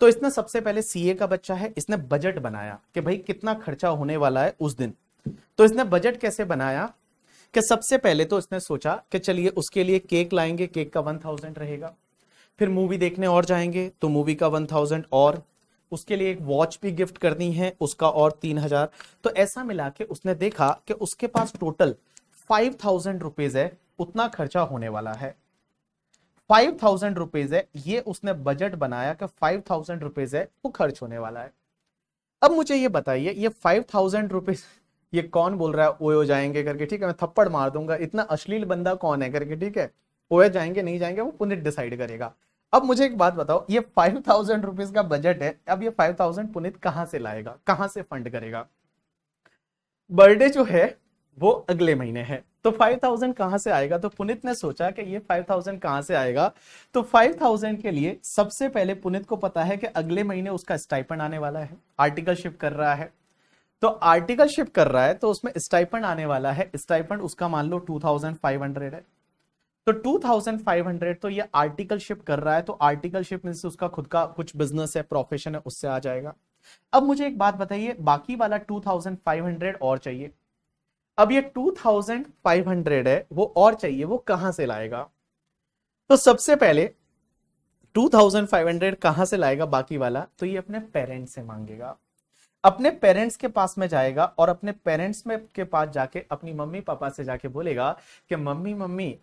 तो इसने सबसे पहले सीए का बच्चा है इसने बजट बनाया कि भाई कितना खर्चा होने वाला है उस दिन तो इसने बजट कैसे बनाया कि सबसे पहले तो इसने सोचा कि चलिए उसके लिए केक लाएंगे केक का वन थाउजेंड रहेगा फिर मूवी देखने और जाएंगे तो मूवी का वन थाउजेंड और उसके लिए एक वॉच भी गिफ्ट करनी है उसका और तीन हजार तो ऐसा मिला के उसने देखा कि उसके पास टोटल फाइव थाउजेंड रुपीज है उतना खर्चा होने वाला है फाइव थाउजेंड रुपीज है ये उसने बजट बनाया कि फाइव थाउजेंड रुपीज है वो खर्च होने वाला है अब मुझे ये बताइए ये फाइव थाउजेंड रुपीज ये कौन बोल रहा है ओयो जाएंगे करके ठीक है मैं थप्पड़ मार दूंगा इतना अश्लील बंदा कौन है करके ठीक है ओयो जाएंगे नहीं जाएंगे वो पुनित डिसाइड करेगा अब मुझे एक बात बताओ ये फाइव थाउजेंड रुपीज का बजट है अब ये फाइव थाउजेंड पुनित कहां से लाएगा कहां से फंड करेगा बर्थडे जो है वो अगले महीने है तो 5000 कहां से आएगा तो पुनित ने सोचा कि ये 5000 कहां से आएगा तो 5000 के लिए सबसे पहले पुनित को पता है कि अगले महीने उसका स्टाइपन आने वाला है आर्टिकल शिप कर रहा है तो आर्टिकल शिप कर रहा है तो उसमें स्टाइपन आने वाला है स्टाइपन उसका मान लो 2500 है तो 2500 तो ये आर्टिकल शिप कर रहा है तो आर्टिकल शिप मीन उसका खुद का कुछ बिजनेस है प्रोफेशन है उससे आ जाएगा अब मुझे एक बात बताइए बाकी वाला 2500 और चाहिए अब ये 2500 है वो और चाहिए वो कहां से लाएगा तो सबसे पहले 2500 कहां से लाएगा बाकी वाला तो ये अपने पेरेंट्स से मांगेगा अपने पेरेंट्स के पास में जाएगा और अपने पेरेंट्स में के पास जाके अपनी मम्मी पापा से जाके बोलेगा कि मम्मी मम्मी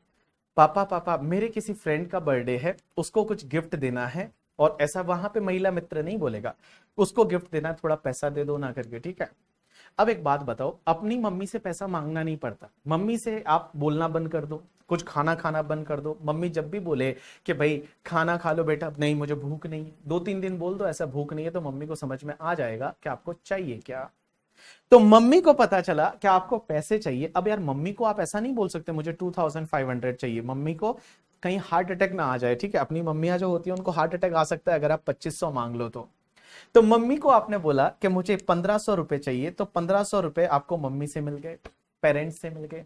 पापा पापा मेरे किसी फ्रेंड का बर्थडे है उसको कुछ गिफ्ट देना है और ऐसा वहां पे महिला मित्र नहीं बोलेगा उसको गिफ्ट देना थोड़ा पैसा दे दो ना करके ठीक है अब एक बात बताओ अपनी मम्मी से पैसा मांगना नहीं पड़ता मम्मी से आप बोलना बंद कर दो कुछ खाना खाना बंद कर दो मम्मी जब भी बोले कि भाई खाना खा लो बेटा नहीं मुझे भूख नहीं है दो तीन दिन बोल दो ऐसा भूख नहीं है तो मम्मी को समझ में आ जाएगा कि आपको चाहिए क्या तो मम्मी को पता चला कि आपको पैसे चाहिए अब यार मम्मी को आप ऐसा नहीं बोल सकते मुझे टू थाउजेंड फाइव हंड्रेड चाहिए मम्मी को कहीं हार्ट अटैक ना आ जाए ठीक है अपनी मम्मियां जो होती है उनको हार्ट अटैक आ सकता है अगर आप पच्चीस सौ मांग लो तो तो मम्मी को आपने बोला कि मुझे पंद्रह सौ रुपए चाहिए तो पंद्रह सौ रुपए आपको मम्मी से मिल गए पेरेंट्स से मिल गए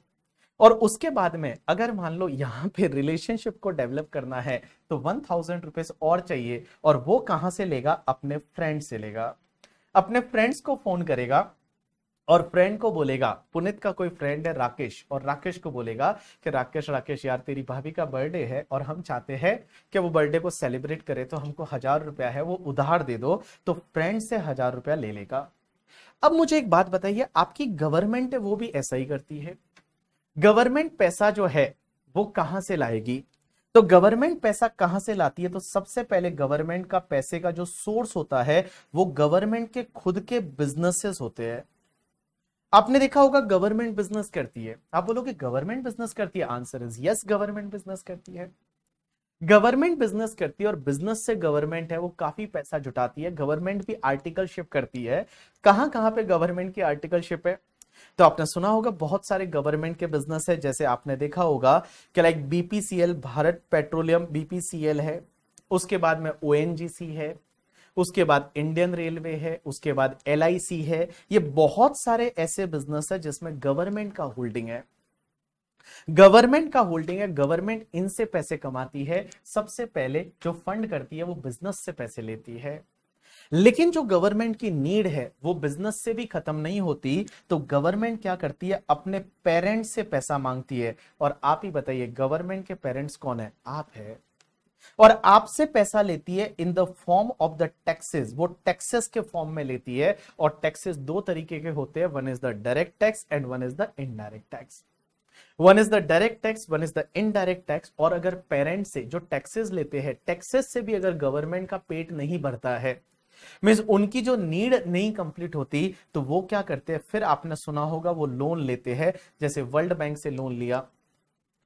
और उसके बाद में अगर मान लो यहाँ पे रिलेशनशिप को डेवलप करना है तो वन थाउजेंड रुपीज और चाहिए और वो कहाँ से लेगा अपने फ्रेंड से लेगा अपने फ्रेंड्स को फोन करेगा और फ्रेंड को बोलेगा पुनित का कोई फ्रेंड है राकेश और राकेश को बोलेगा कि राकेश राकेश यार तेरी भाभी का बर्थडे है और हम चाहते हैं कि वो बर्थडे को सेलिब्रेट करे तो हमको हजार रुपया है वो उधार दे दो तो फ्रेंड से हजार रुपया ले लेगा अब मुझे एक बात बताइए आपकी गवर्नमेंट वो भी ऐसा ही करती है गवर्नमेंट पैसा जो है वो कहां से लाएगी तो गवर्नमेंट पैसा कहां से लाती है तो सबसे पहले गवर्नमेंट का पैसे का जो सोर्स होता है वो गवर्नमेंट के खुद के बिजनेसेस होते हैं आपने देखा होगा गवर्नमेंट बिजनेस करती है आप बोलोगे गवर्नमेंट बिजनेस करती है answer is yes government business करती है गवर्नमेंट बिजनेस करती है और बिजनेस से गवर्नमेंट है वो काफी पैसा जुटाती है गवर्नमेंट भी आर्टिकलशिप करती है कहाँ कहां पे गवर्नमेंट की आर्टिकलशिप है तो आपने सुना होगा बहुत सारे गवर्नमेंट के बिजनेस है जैसे आपने देखा होगा कि like BPCL Bharat petroleum BPCL है उसके बाद में ओ है उसके बाद इंडियन रेलवे है उसके बाद एल है ये बहुत सारे ऐसे बिजनेस है जिसमें गवर्नमेंट का होल्डिंग है गवर्नमेंट का होल्डिंग है गवर्नमेंट इनसे पैसे कमाती है सबसे पहले जो फंड करती है वो बिजनेस से पैसे लेती है लेकिन जो गवर्नमेंट की नीड है वो बिजनेस से भी खत्म नहीं होती तो गवर्नमेंट क्या करती है अपने पेरेंट्स से पैसा मांगती है और आप ही बताइए गवर्नमेंट के पेरेंट्स कौन है आप है और आपसे पैसा लेती है in the form of the taxes वो टैक्सेस के फॉर्म में लेती है और टैक्सेस दो तरीके के होते हैं one is the direct tax and one is the indirect tax one is the direct tax one is the indirect tax और अगर पेरेंट से जो टैक्सेस लेते हैं टैक्सेस से भी अगर गवर्नमेंट का पेट नहीं भरता है मीन्स उनकी जो नीड नहीं कंप्लीट होती तो वो क्या करते हैं फिर आपने सुना होगा वो लोन लेते हैं जैसे वर्ल्ड बैंक से लोन लिया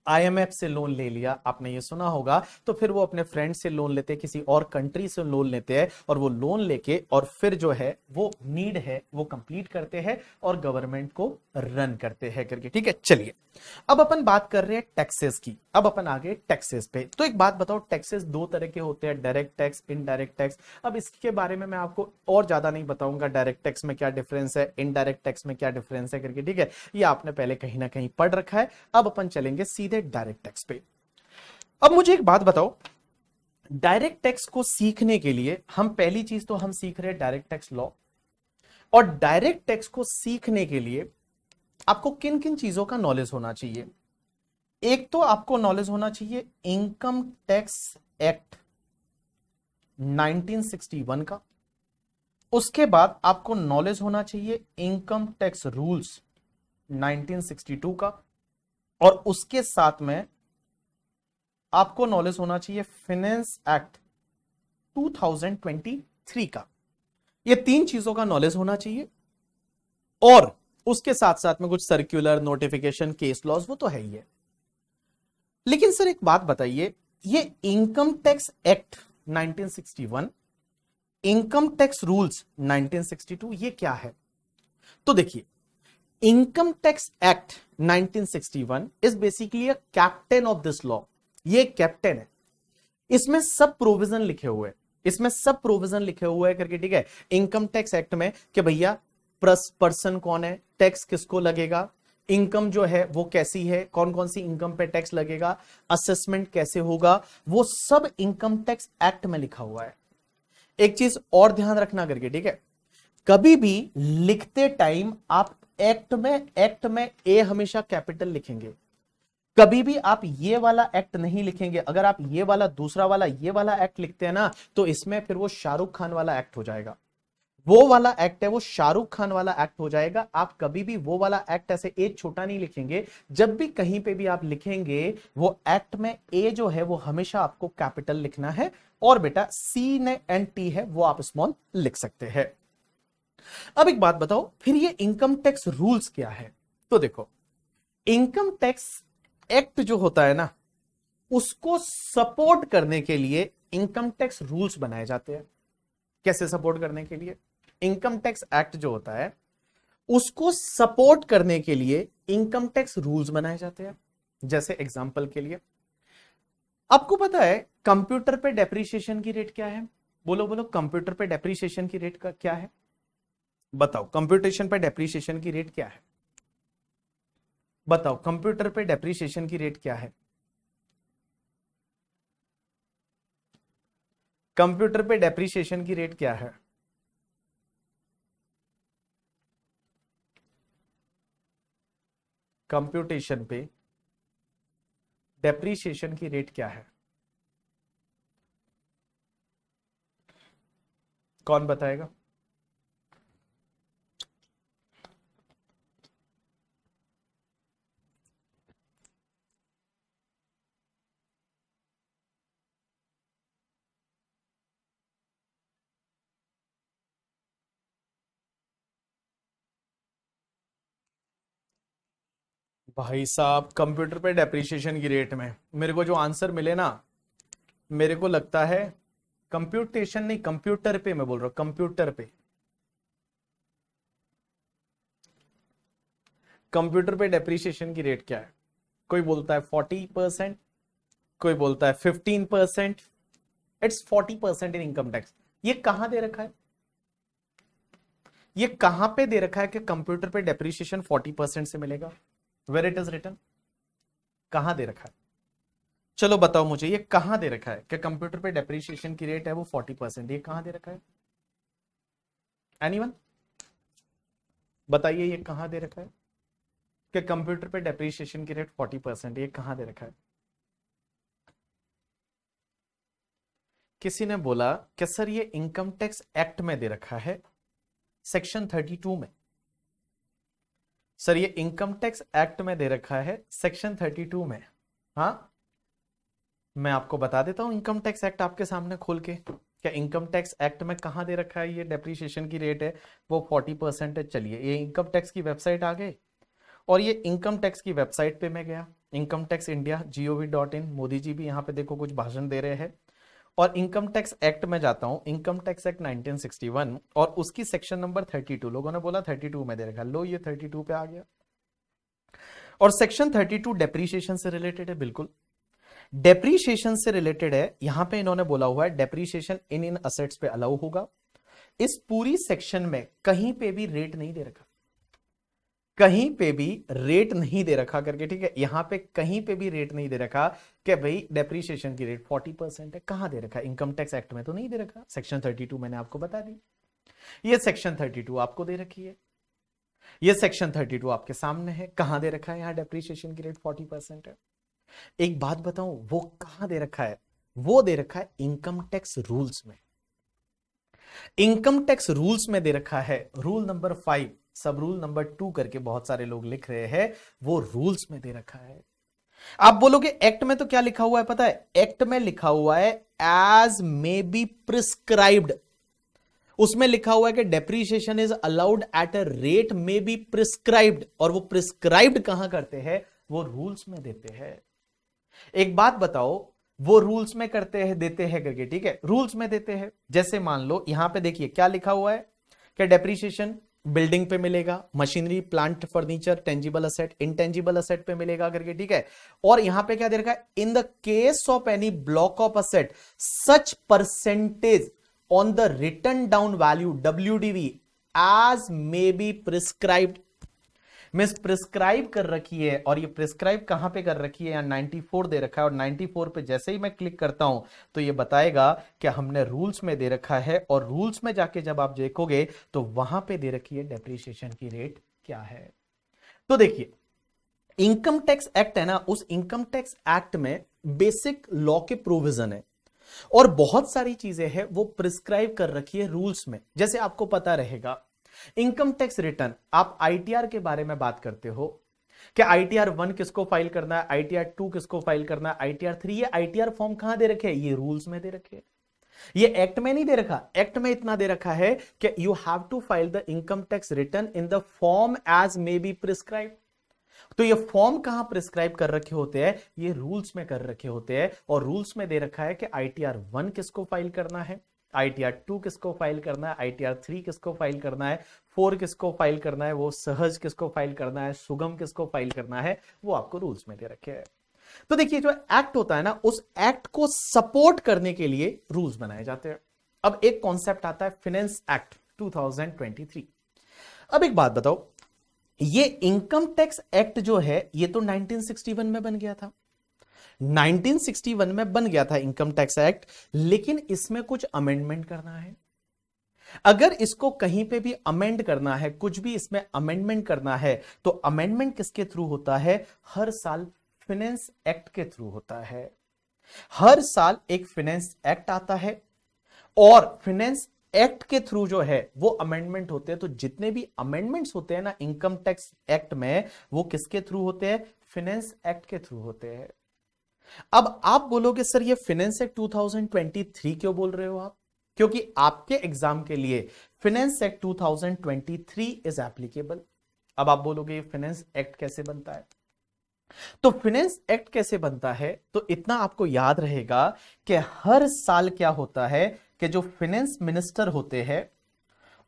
आईएमएफ से लोन ले लिया आपने ये सुना होगा तो फिर वो अपने फ्रेंड से लोन लेते हैं किसी और कंट्री से लोन लेते हैं और वो लोन लेके और फिर जो है वो नीड है वो कंप्लीट करते हैं और गवर्नमेंट को रन करते हैं करके ठीक है चलिए अब अपन बात कर रहे हैं टैक्सेस की अब अपन आगे टैक्सेस पे तो एक बात बताओ टैक्सेस दो तरह के होते हैं डायरेक्ट टैक्स इनडायरेक्ट टैक्स अब इसके बारे में मैं आपको और ज्यादा नहीं बताऊंगा डायरेक्ट टैक्स में क्या डिफरेंस है इनडायरेक्ट टैक्स में क्या डिफरेंस है करके ठीक है ये आपने पहले कहीं ना कहीं पढ़ रखा है अब अपन चलेंगे सीधे थे डायरेक्ट टैक्स पे अब मुझे एक बात बताओ डायरेक्ट टैक्स को सीखने के लिए हम पहली चीज तो हम सीख रहे हैं डायरेक्ट टैक्स लॉ और डायरेक्ट टैक्स को सीखने के लिए आपको किन किन चीजों का नॉलेज होना चाहिए एक तो आपको नॉलेज होना चाहिए इनकम टैक्स एक्ट 1961 का उसके बाद आपको नॉलेज होना चाहिए इनकम टैक्स रूल्स 1962 का और उसके साथ में आपको नॉलेज होना चाहिए फिनेंस एक्ट 2023 का ये तीन चीजों का नॉलेज होना चाहिए और उसके साथ साथ में कुछ सर्क्यूलर नोटिफिकेशन केस लॉज वो तो है ही है लेकिन सर एक बात बताइए ये income tax act 1961 income tax rules 1962 ये क्या है तो देखिए income tax act 1961 is basically a captain of this law ये कैप्टन है इसमें सब प्रोविजन लिखे हुए हैं इसमें सब प्रोविजन लिखे हुए हैं करके ठीक है इनकम टैक्स एक्ट में कि भैया पर्सन कौन है टैक्स किसको लगेगा इनकम जो है वो कैसी है कौन कौन सी इनकम पे टैक्स लगेगा असेसमेंट कैसे होगा वो सब इनकम टैक्स एक्ट में लिखा हुआ है एक चीज और ध्यान रखना करके ठीक है कभी भी लिखते टाइम आप एक्ट में एक्ट में ए हमेशा कैपिटल लिखेंगे कभी भी आप ये वाला एक्ट नहीं लिखेंगे अगर आप ये वाला दूसरा वाला ये वाला एक्ट लिखते हैं ना तो इसमें फिर वो शाहरुख खान वाला एक्ट हो जाएगा वो वाला एक्ट है वो शाहरुख खान वाला एक्ट हो जाएगा आप कभी भी वो वाला एक्ट ऐसे ए छोटा नहीं लिखेंगे जब भी कहीं पे भी आप लिखेंगे वो एक्ट में ए जो है वो हमेशा आपको कैपिटल लिखना है और बेटा सी ने एंड टी है वो आप स्मॉल लिख सकते हैं अब एक बात बताओ फिर ये इनकम टैक्स रूल्स क्या है तो देखो इनकम टैक्स एक्ट जो होता है ना उसको सपोर्ट करने के लिए इनकम टैक्स रूल्स बनाए जाते हैं कैसे सपोर्ट करने के लिए इनकम टैक्स एक्ट जो होता है उसको सपोर्ट करने के लिए इनकम टैक्स रूल्स बनाए जाते हैं जैसे एग्जाम्पल के लिए आपको पता है कंप्यूटर पे डेप्रिसिएशन की रेट क्या है बोलो बोलो कंप्यूटर पे डेप्रिसिएशन की रेट का क्या है बताओ कंप्यूटेशन पर डेप्रीशिएशन की रेट क्या है बताओ कंप्यूटर पे डेप्रीशिएशन की रेट क्या है कंप्यूटर पे डेप्रीशिएशन की रेट क्या है कंप्यूटेशन पे डेप्रीशिएशन की रेट क्या है कौन बताएगा भाई साहब कंप्यूटर पे डेप्रीशिएशन की रेट में मेरे को जो आंसर मिले ना मेरे को लगता है कंप्यूटेशन नहीं कंप्यूटर पे मैं बोल रहा हूं कंप्यूटर पे कंप्यूटर पे डेप्रीशिएशन की रेट क्या है कोई बोलता है फोर्टी परसेंट कोई बोलता है fifteen percent it's forty percent in income tax ये कहां दे रखा है ये कहां पे दे रखा है कि कंप्यूटर पे डेप्रिशिएशन फोर्टी परसेंट से मिलेगा वेर इट इज रिटर्न कहां दे रखा है चलो बताओ मुझे ये कहां दे रखा है क्या कंप्यूटर पे डेप्रिसिएशन की रेट है वो फोर्टी परसेंट ये कहां दे रखा है एनीवन बताइए ये कहां दे रखा है क्या कंप्यूटर पे डेप्रिसिएशन की रेट फोर्टी परसेंट ये कहां दे रखा है किसी ने बोला कि सर ये इनकम टैक्स एक्ट में दे रखा है सेक्शन थर्टी टू में सर ये इनकम टैक्स एक्ट में दे रखा है सेक्शन 32 में हाँ मैं आपको बता देता हूँ इनकम टैक्स एक्ट आपके सामने खोल के क्या इनकम टैक्स एक्ट में कहाँ दे रखा है ये डेप्रीशिएशन की रेट है वो फोर्टी परसेंट है चलिए ये इनकम टैक्स की वेबसाइट आ गई और ये इनकम टैक्स की वेबसाइट पे मैं गया income tax India G O V dot in Modi ji भी यहाँ पे देखो कुछ भाषण दे रहे हैं और इनकम टैक्स एक्ट में जाता हूं इनकम टैक्स एक्ट 1961 और उसकी सेक्शन नंबर 32 लोगों ने बोला 32 में दे रखा लो ये 32 पे आ गया और सेक्शन 32 डेप्रीशिएशन से रिलेटेड है बिल्कुल डेप्रीशिएशन से रिलेटेड है यहां पे इन्होंने बोला हुआ है डेप्रीशिएशन इन इन असेट्स पे अलाउ होगा इस पूरी सेक्शन में कहीं पे भी रेट नहीं दे रखा कहीं पे भी रेट नहीं दे रखा करके ठीक है यहां पे कहीं पे भी रेट नहीं दे रखा कि भाई डेप्रिसिएशन की रेट 40 परसेंट है कहां दे रखा इनकम टैक्स एक्ट में तो नहीं दे रखा सेक्शन 32 मैंने आपको बता दी ये सेक्शन 32 आपको दे रखी है ये सेक्शन 32 आपके सामने है कहां दे रखा है यहां डेप्रीशिएशन की रेट 40 परसेंट है एक बात बताऊं वो कहां दे रखा है वो दे रखा है इनकम टैक्स रूल्स में इनकम टैक्स रूल्स में दे रखा है rule number five sub rule number two करके बहुत सारे लोग लिख रहे हैं वो रूल्स में दे रखा है आप बोलोगे एक्ट में तो क्या लिखा हुआ है पता है एक्ट में लिखा हुआ है एज मे बी प्रिस्क्राइब्ड उसमें लिखा हुआ है कि depreciation is allowed at a rate may be prescribed और वो प्रिस्क्राइब्ड कहां करते हैं वो रूल्स में देते हैं एक बात बताओ वो रूल्स में करते हैं देते हैं करके ठीक है रूल्स में देते हैं जैसे मान लो यहां पे देखिए क्या लिखा हुआ है कि डेप्रीशिएशन बिल्डिंग पे मिलेगा machinery plant furniture tangible asset intangible asset पे मिलेगा करके ठीक है और यहां पे क्या दे रखा है in the case of any block of asset such percentage on the written down value W as may be prescribe मिस प्रिस्क्राइब कर रखी है और ये प्रिस्क्राइब कहां पे कर रखी है यहां 94 दे रखा है और 94 पे जैसे ही मैं क्लिक करता हूं तो ये बताएगा कि हमने रूल्स में दे रखा है और रूल्स में जाके जब आप देखोगे तो वहां पे दे रखी है डेप्रिसिएशन की रेट क्या है तो देखिए इनकम टैक्स एक्ट है ना उस इनकम टैक्स एक्ट में बेसिक लॉ के प्रोविजन है और बहुत सारी चीजें हैं वो प्रिस्क्राइब कर रखी है रूल्स में जैसे आपको पता रहेगा इनकम टैक्स रिटर्न आप आईटीआर के बारे में बात करते हो कि आईटीआर वन किसको फाइल करना है आईटीआर टू किसको फाइल करना है आईटीआर थ्री ये आईटीआर फॉर्म कहां दे रखे हैं ये रूल्स में दे रखे ये एक्ट में नहीं दे रखा एक्ट में इतना दे रखा है कि you have to file the income tax return in the form as may be prescribe तो ये फॉर्म कहां प्रिस्क्राइब कर रखे होते हैं ये रूल्स में कर रखे होते हैं और रूल्स में दे रखा है कि आईटीआर वन किसको फाइल करना है आई टी आर टू किसको फाइल करना है आई टी आर थ्री किसको फाइल करना है फोर किसको फाइल करना है वो सहज किसको फाइल करना है सुगम किसको फाइल करना है वो आपको रूल्स में दे रखे हैं तो देखिए जो एक्ट होता है ना उस एक्ट को सपोर्ट करने के लिए रूल्स बनाए जाते हैं अब एक कॉन्सेप्ट आता है फिनेंस एक्ट 2023 अब एक बात बताओ ये इनकम टैक्स एक्ट जो है ये तो 1961 में बन गया था 1961 में बन गया था इनकम टैक्स एक्ट लेकिन इसमें कुछ अमेंडमेंट करना है अगर इसको कहीं पे भी अमेंड करना है कुछ भी इसमें अमेंडमेंट करना है तो अमेंडमेंट किसके थ्रू होता है हर साल फिनेंस एक्ट के थ्रू होता है हर साल एक फिनेंस एक्ट आता है और फिनेंस एक्ट के थ्रू जो है वो अमेंडमेंट होते हैं तो जितने भी अमेंडमेंट्स होते हैं ना इनकम टैक्स एक्ट में वो किसके थ्रू होते हैं फिनेंस एक्ट के थ्रू होते हैं अब आप बोलोगे सर ये फिनेंस एक्ट 2023 क्यों बोल रहे हो आप क्योंकि आपके एग्जाम के लिए फिनेंस एक्ट 2023 इज एप्लीकेबल अब आप बोलोगे फिनेंस एक्ट कैसे बनता है तो फिनेंस एक्ट कैसे बनता है तो इतना आपको याद रहेगा कि हर साल क्या होता है कि जो फिनेंस मिनिस्टर होते हैं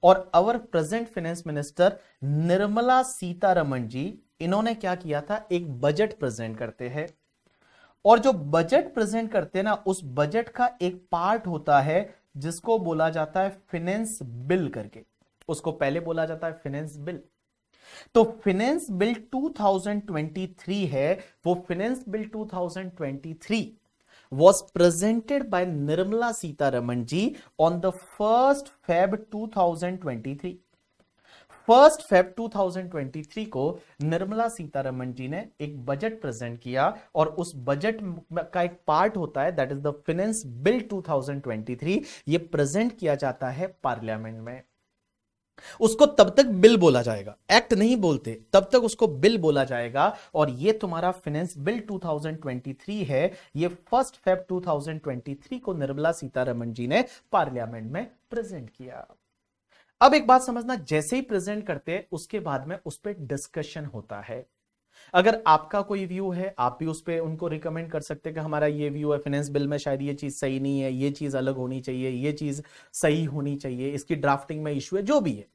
और our present finance minister Nirmala Sitharaman ji इन्होंने क्या किया था एक बजट प्रेजेंट करते हैं और जो बजट प्रेजेंट करते हैं ना उस बजट का एक पार्ट होता है जिसको बोला जाता है फिनेंस बिल करके उसको पहले बोला जाता है फिनेंस बिल तो फिनेंस बिल 2023 है वो finance bill 2023 was presented by Nirmala Sita Raman ji on the 1st Feb 2023. First Feb 2023 को निर्मला सीतारमन जी ने एक बजट प्रेजेंट किया और उस बजट का एक पार्ट होता है that is the finance bill 2023 ये प्रेजेंट किया जाता है पार्लियामेंट में उसको तब तक बिल बोला जाएगा एक्ट नहीं बोलते तब तक उसको बिल बोला जाएगा और ये तुम्हारा फिनेंस बिल 2023 है ये फर्स्ट फेब 2023 को निर्मला सीतारमन जी ने पार्लियामेंट में प्रेजेंट किया अब एक बात समझना जैसे ही प्रेजेंट करते हैं उसके बाद में उस पर डिस्कशन होता है अगर आपका कोई व्यू है आप भी उस पर उनको रिकमेंड कर सकते हैं कि हमारा ये व्यू है फाइनेंस बिल में शायद ये चीज सही नहीं है ये चीज अलग होनी चाहिए ये चीज सही होनी चाहिए इसकी ड्राफ्टिंग में इश्यू है जो भी है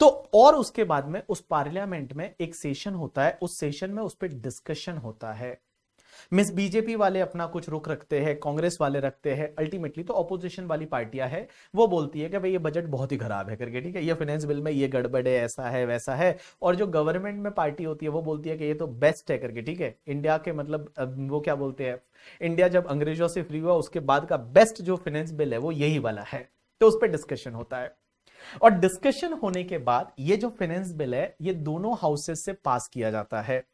तो और उसके बाद में उस पार्लियामेंट में एक सेशन होता है उस सेशन में उस पर डिस्कशन होता है मिस बीजेपी वाले अपना कुछ रुख रखते हैं कांग्रेस वाले रखते हैं अल्टीमेटली तो अपोजिशन वाली पार्टियां है वो बोलती है कि भाई ये बजट बहुत ही खराब है करके ठीक है ये फाइनेंस बिल में ये गड़बड़ है ऐसा है वैसा है और जो गवर्नमेंट में पार्टी होती है वो बोलती है कि ये तो बेस्ट है करके ठीक है इंडिया के मतलब वो क्या बोलते हैं इंडिया जब अंग्रेजों से फ्री हुआ उसके बाद का बेस्ट जो फाइनेंस बिल है वो यही वाला है तो उस पर डिस्कशन होता है और डिस्कशन होने के बाद ये जो फाइनेंस बिल है ये दोनों हाउसेस से पास किया जाता है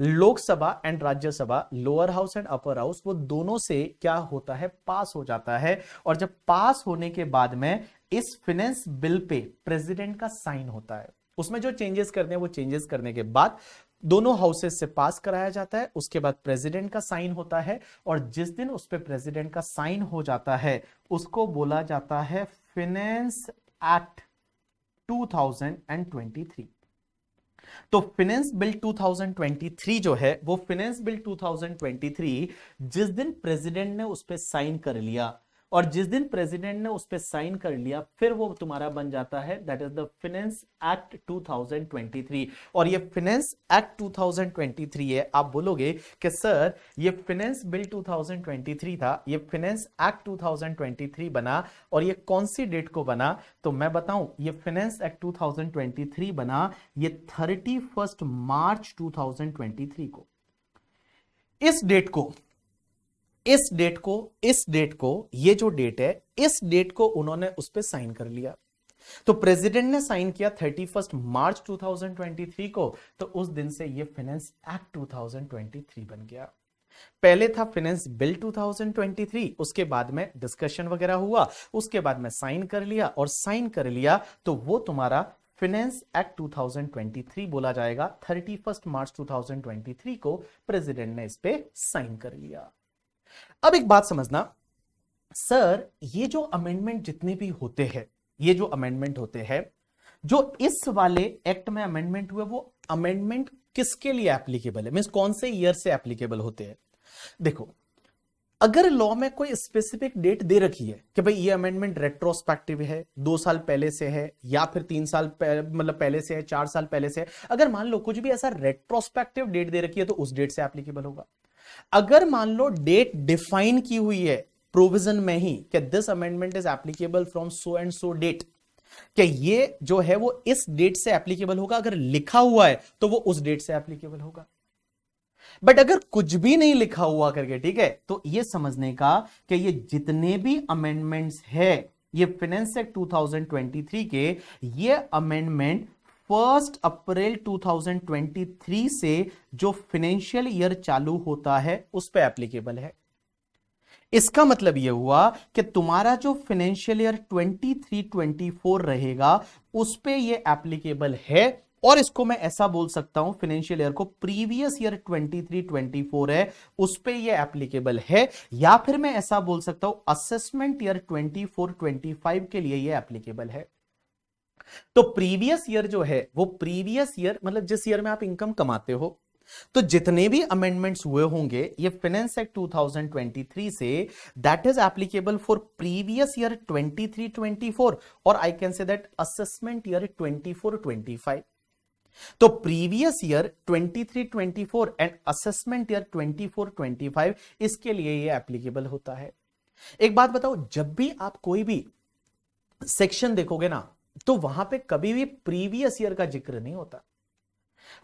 Lok Sabha and Rajya Sabha lower house and upper house वो दोनों से क्या होता है पास हो जाता है और जब पास होने के बाद में इस फिनेंस बिल पे प्रेसिडेंट का साइन होता है उसमें जो चेंजेस करते हैं वो चेंजेस करने के बाद दोनों हाउसेस से पास कराया जाता है उसके बाद प्रेसिडेंट का साइन होता है और जिस दिन उस पर प्रेसिडेंट का साइन हो जाता है उसको बोला जाता है फिनेंस एक्ट 2023 तो फिनेंस बिल 2023 जो है वो फिनेंस बिल 2023 जिस दिन प्रेसिडेंट ने उस पर साइन कर लिया और जिस दिन प्रेसिडेंट ने उस पर साइन कर लिया फिर वो तुम्हारा बन जाता है that is the finance act 2023 और ये फिनेंस एक्ट 2023 है आप बोलोगे कि सर ये फिनेंस बिल 2023 था ये फिनेंस एक्ट 2023 बना और ये कौन सी डेट को बना तो मैं बताऊं ये फिनेंस एक्ट 2023 बना ये थर्टी मार्च 2023 को इस डेट को इस डेट को इस डेट को ये जो डेट है इस डेट को उन्होंने उस पर साइन कर लिया तो प्रेसिडेंट ने साइन किया 31 मार्च 2023 को तो उस दिन से ये फाइनेंस एक्ट 2023 बन गया पहले था फाइनेंस बिल 2023 उसके बाद में डिस्कशन वगैरह हुआ उसके बाद में साइन कर लिया और साइन कर लिया तो वो तुम्हारा फाइनेंस एक्ट 2023 बोला जाएगा 31 मार्च 2023 को प्रेसिडेंट ने इस पे साइन कर लिया अब एक बात समझना सर ये जो अमेंडमेंट जितने भी होते हैं ये जो अमेंडमेंट होते हैं जो इस वाले एक्ट में अमेंडमेंट हुए वो अमेंडमेंट किसके लिए एप्लीकेबल है मीन कौन से ईयर से एप्लीकेबल होते हैं देखो अगर लॉ में कोई स्पेसिफिक डेट दे रखी है कि भाई ये अमेंडमेंट रेट्रोस्पेक्टिव है दो साल पहले से है या फिर तीन साल मतलब पहले से है चार साल पहले से है अगर मान लो कुछ भी ऐसा रेट्रोस्पेक्टिव डेट दे रखी है तो उस डेट से एप्लीकेबल होगा अगर मान लो डेट डिफाइन की हुई है प्रोविजन में ही कि this amendment is applicable from so and so date कि ये जो है वो इस डेट से एप्लीकेबल होगा अगर लिखा हुआ है तो वो उस डेट से एप्लीकेबल होगा बट अगर कुछ भी नहीं लिखा हुआ करके ठीक है तो ये समझने का कि ये जितने भी अमेंडमेंट्स है ये फिनेंस एक्ट 2023 के ये अमेंडमेंट फर्स्ट अप्रैल 2023 से जो फाइनेंशियल ईयर चालू होता है उस पर एप्लीकेबल है इसका मतलब यह हुआ कि तुम्हारा जो फाइनेंशियल ईयर 23-24 रहेगा उस पर यह एप्लीकेबल है और इसको मैं ऐसा बोल सकता हूं फाइनेंशियल ईयर को प्रीवियस ईयर 23-24 है उस पर यह एप्लीकेबल है या फिर मैं ऐसा बोल सकता हूं असेसमेंट ईयर 24-25 के लिए यह एप्लीकेबल है तो प्रीवियस ईयर जो है वो प्रीवियस ईयर मतलब जिस ईयर में आप इनकम कमाते हो तो जितने भी अमेंडमेंट्स हुए होंगे ये फाइनेंस एक्ट 2023 से that is applicable for previous year 23 24 और I can say that assessment year 24 25 तो previous year 23 24 and assessment year 24 25 इसके लिए ये एप्लीकेबल होता है एक बात बताओ जब भी आप कोई भी सेक्शन देखोगे ना तो वहां पे कभी भी प्रीवियस ईयर का जिक्र नहीं होता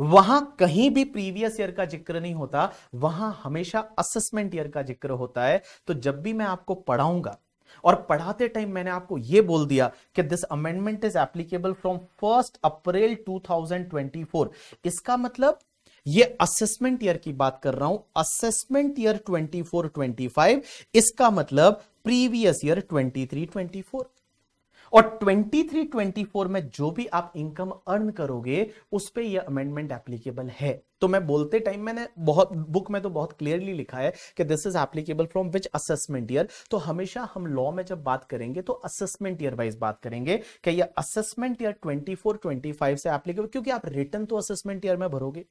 वहां कहीं भी प्रीवियस ईयर का जिक्र नहीं होता वहां हमेशा असेसमेंट ईयर का जिक्र होता है तो जब भी मैं आपको पढ़ाऊंगा और पढ़ाते टाइम मैंने आपको यह बोल दिया कि this amendment is applicable from first April 2024 इसका मतलब ये असेसमेंट ईयर की बात कर रहा हूं असेसमेंट ईयर 24 25 इसका मतलब प्रीवियस ईयर 23 24 और 23 24 में जो भी आप इनकम अर्न करोगे उस पर यह अमेंडमेंट एप्लीकेबल है तो मैं बोलते टाइम मैंने बहुत बुक में तो बहुत क्लियरली लिखा है कि this is applicable from which assessment year तो हमेशा हम लॉ में जब बात करेंगे तो असेसमेंट ईयर वाइज बात करेंगे कि यह असेसमेंट ईयर 24 25 से एप्लीकेबल क्योंकि आप रिटर्न तो असेसमेंट ईयर में भरोगे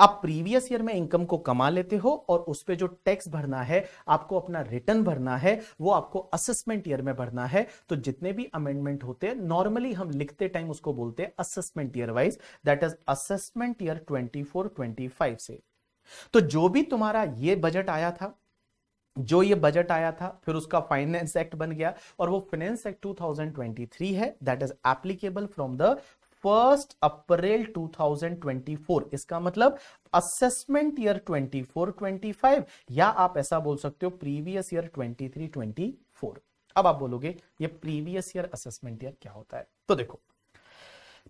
आप प्रीवियस ईयर में इनकम को कमा लेते हो और उस पर जो टैक्स भरना है आपको अपना रिटर्न भरना है वो आपको असेसमेंट ईयर में भरना है तो जितने भी अमेंडमेंट होते हैं नॉर्मली हम लिखते टाइम उसको बोलते हैं assessment year wise that is assessment year 24 25 से तो जो भी तुम्हारा ये बजट आया था जो ये बजट आया था फिर उसका फाइनेंस एक्ट बन गया और वो फाइनेंस एक्ट 2023 है that is applicable from the first April 2024 इसका मतलब असेसमेंट ईयर 24 25 या आप ऐसा बोल सकते हो प्रीवियस ईयर 23 24 अब आप बोलोगे ये प्रीवियस ईयर असेसमेंट ईयर क्या होता है तो देखो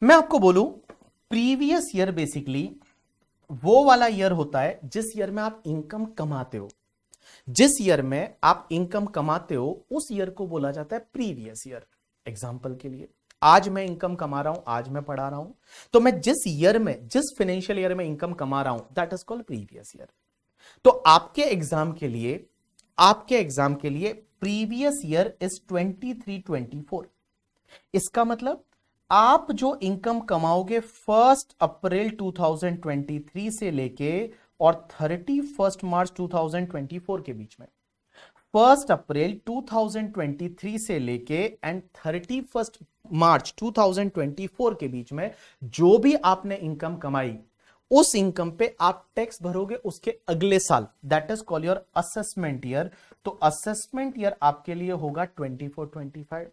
मैं आपको बोलू प्रीवियस ईयर बेसिकली वो वाला ईयर होता है जिस ईयर में आप इनकम कमाते हो जिस ईयर में आप इनकम कमाते हो उस ईयर को बोला जाता है प्रीवियस ईयर एग्जाम्पल के लिए आज मैं इनकम कमा रहा हूं आज मैं पढ़ा रहा हूं तो मैं जिस ईयर में जिस फाइनेंशियल ईयर में इनकम कमा रहा हूं that is called previous year तो आपके एग्जाम के लिए आपके एग्जाम के लिए previous year is twenty three twenty four इसका मतलब आप जो इनकम कमाओगे फर्स्ट अप्रैल 2023 से लेके और थर्टी फर्स्ट मार्च 2024 के बीच में फर्स्ट अप्रैल 2023 से लेके एंड थर्टी फर्स्ट मार्च 2024 के बीच में जो भी आपने इनकम कमाई उस इनकम पे आप टैक्स भरोगे उसके अगले साल that is call your assessment year तो असेसमेंट ईयर आपके लिए होगा 24 25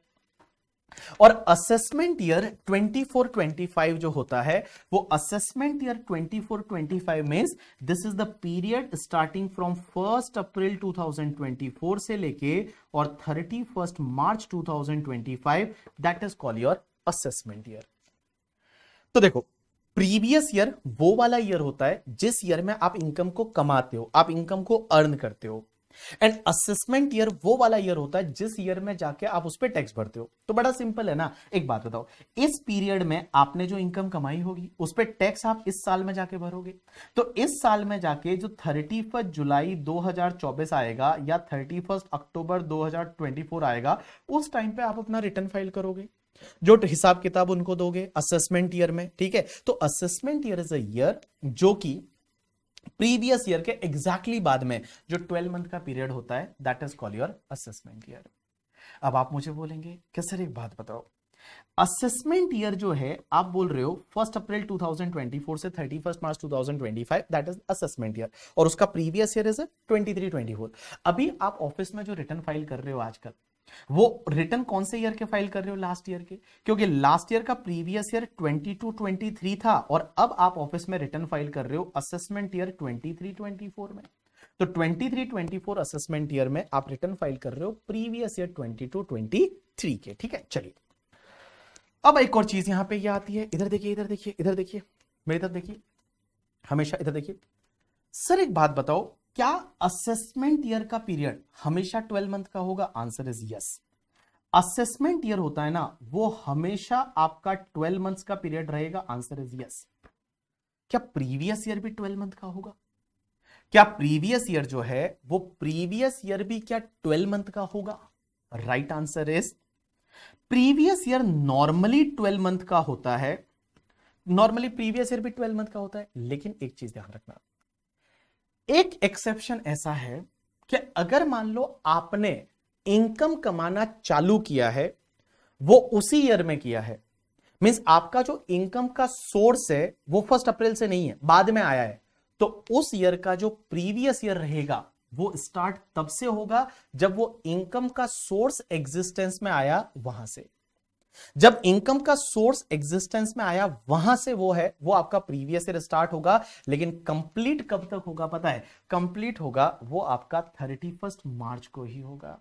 और असेसमेंट ईयर 24-25 जो होता है वो assessment year 24-25 for this is the period starting from first April 2024 से लेके और 31 March 2025 that is call your assessment year तो देखो प्रीवियस ईयर वो वाला ईयर होता है जिस ईयर में आप इनकम को कमाते हो आप इनकम को अर्न करते हो एंड असेसमेंट ईयर वो वाला ईयर होता है जिस ईयर में जाके आप उस पर टैक्स भरते हो तो बड़ा सिंपल है ना एक बात बताओ इस पीरियड में आपने जो इनकम कमाई होगी उस पर टैक्स आप इस साल में जाके भरोगे तो इस साल में जाके जो थर्टी जुलाई 2024 आएगा या थर्टी अक्टूबर 2024 आएगा उस टाइम पे आप अपना रिटर्न फाइल करोगे जो हिसाब किताब उनको दोगे असेसमेंट ईयर में ठीक है तो assessment year is a year जो कि प्रीवियस ईयर के एग्जैक्टली exactly बाद में जो ट्वेल्व मंथ का पीरियड होता है that is call your assessment year अब आप मुझे बोलेंगे कि सर एक बात बताओ असेसमेंट ईयर जो है आप बोल रहे हो फर्स्ट अप्रैल 2024 से 31 March 2025 that is assessment year और उसका प्रीवियस ईयर इज 23 24 अभी आप ऑफिस में जो रिटर्न फाइल कर रहे हो आजकल वो रिटर्न कौन से ईयर के फाइल कर रहे हो लास्ट ईयर के क्योंकि लास्ट ईयर का प्रीवियस ईयर 22 23 था और अब आप ऑफिस में रिटर्न फाइल कर रहे हो असेसमेंट ईयर 23 24 में तो 23 24 असेसमेंट ईयर में आप रिटर्न फाइल कर रहे हो प्रीवियस ईयर 22 23 के ठीक है चलिए अब एक और चीज यहां पे ये यह आती है इधर देखिए इधर देखिए इधर देखिए मेरी तरफ देखिए हमेशा इधर देखिए सर एक बात बताओ क्या असेसमेंट ईयर का पीरियड हमेशा ट्वेल्व मंथ का होगा answer is yes assessment year होता है ना वो हमेशा आपका ट्वेल्व मंथ्स का पीरियड रहेगा आंसर इज यस क्या प्रीवियस ईयर भी ट्वेल्व मंथ का होगा क्या प्रीवियस ईयर जो है वो प्रीवियस ईयर भी क्या ट्वेल्व मंथ का होगा right answer is previous year normally twelve month का होता है नॉर्मली प्रीवियस ईयर भी ट्वेल्व मंथ का होता है लेकिन एक चीज ध्यान रखना एक एक्सेप्शन ऐसा है कि अगर मान लो आपने इनकम कमाना चालू किया है वो उसी ईयर में किया है मीन्स आपका जो इनकम का सोर्स है वो फर्स्ट अप्रैल से नहीं है बाद में आया है तो उस ईयर का जो प्रीवियस ईयर रहेगा वो स्टार्ट तब से होगा जब वो इनकम का सोर्स एग्जिस्टेंस में आया वहां से जब इनकम का सोर्स एग्जिस्टेंस में आया वहां से वो है वो आपका प्रीवियस ईयर स्टार्ट होगा लेकिन कंप्लीट कब तक होगा पता है कंप्लीट होगा वो आपका थर्टी फर्स्ट मार्च को ही होगा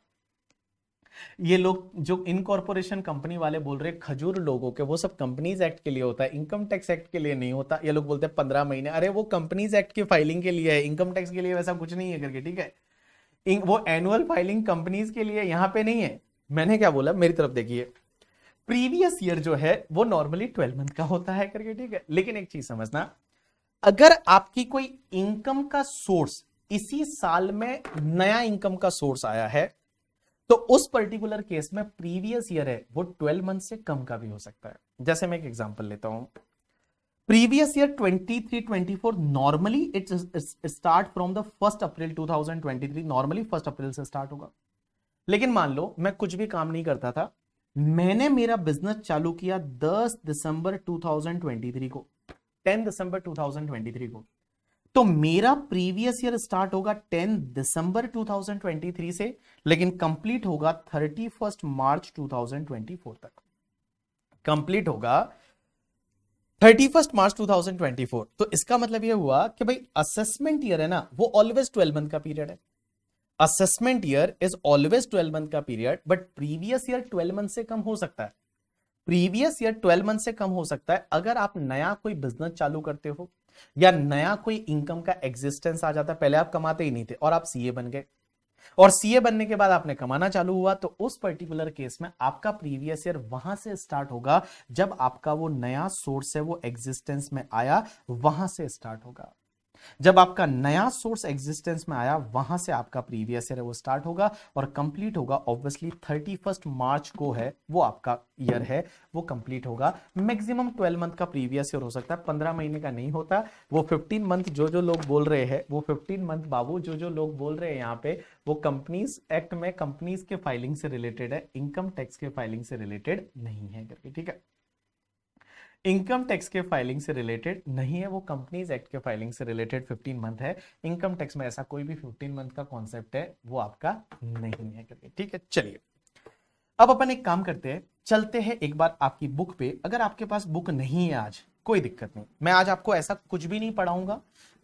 ये लोग जो इनकॉर्पोरेशन कंपनी वाले बोल रहे खजूर लोगों के वो सब कंपनीज एक्ट के लिए होता है इनकम टैक्स एक्ट के लिए नहीं होता ये लोग बोलते हैं पंद्रह महीने अरे वो कंपनीज एक्ट की फाइलिंग के लिए है इनकम टैक्स के लिए वैसा कुछ नहीं है करके ठीक है वो एनुअल फाइलिंग कंपनीज के लिए यहां पे नहीं है मैंने क्या बोला मेरी तरफ देखिए प्रीवियस ईयर जो है वो नॉर्मली ट्वेल्व मंथ का होता है करके ठीक है लेकिन एक चीज समझना अगर आपकी कोई इनकम का सोर्स इसी साल में नया इनकम का सोर्स आया है तो उस पर्टिकुलर केस में प्रीवियस ईयर है वो ट्वेल्व मंथ से कम का भी हो सकता है जैसे मैं एक एग्जाम्पल लेता हूं previous year 23 24 normally it start from the first April 2023 normally first April से स्टार्ट होगा लेकिन मान लो मैं कुछ भी काम नहीं करता था मैंने मेरा बिजनेस चालू किया 10 दिसंबर 2023 को 10 दिसंबर 2023 को तो मेरा प्रीवियस ईयर स्टार्ट होगा 10 दिसंबर 2023 से लेकिन कंप्लीट होगा 31 मार्च 2024 तक कंप्लीट होगा 31 मार्च 2024 तो इसका मतलब यह हुआ कि भाई असेसमेंट ईयर है ना वो ऑलवेज 12 मंथ का पीरियड है assessment year is always twelve month का period but previous year twelve month से कम हो सकता है प्रीवियस ईयर ट्वेल्व मंथ से कम हो सकता है अगर आप नया कोई बिजनेस चालू करते हो या नया कोई इनकम का एग्जिस्टेंस आ जाता है पहले आप कमाते ही नहीं थे और आप सीए बन गए और सीए बनने के बाद आपने कमाना चालू हुआ तो उस पर्टिकुलर केस में आपका प्रीवियस ईयर वहां से स्टार्ट होगा जब आपका वो नया सोर्स है वो एग्जिस्टेंस में आया वहां से स्टार्ट होगा जब आपका नया सोर्स एग्जिस्टेंस में आया वहां से आपका प्रीवियस ईयर वो स्टार्ट होगा और कंप्लीट होगा ऑब्वियसली थर्टी फर्स्ट मार्च को है वो आपका ईयर है वो कंप्लीट होगा मैक्सिमम ट्वेल्व मंथ का प्रीवियस ईयर हो सकता है पंद्रह महीने का नहीं होता वो फिफ्टीन मंथ जो जो लोग बोल रहे हैं वो फिफ्टीन मंथ बाबू जो जो लोग बोल रहे हैं यहाँ पे वो कंपनीज एक्ट में कंपनीज के फाइलिंग से रिलेटेड है इनकम टैक्स के फाइलिंग से रिलेटेड नहीं है करके ठीक है इनकम टैक्स के फाइलिंग से रिलेटेड नहीं है वो कंपनीज एक्ट के फाइलिंग से रिलेटेड 15 मंथ है इनकम टैक्स में ऐसा कोई भी 15 मंथ का कॉन्सेप्ट है वो आपका नहीं है करके ठीक है चलिए अब अपन एक काम करते हैं चलते हैं एक बार आपकी बुक पे अगर आपके पास बुक नहीं है आज कोई दिक्कत नहीं मैं आज आपको ऐसा कुछ भी नहीं पढ़ाऊंगा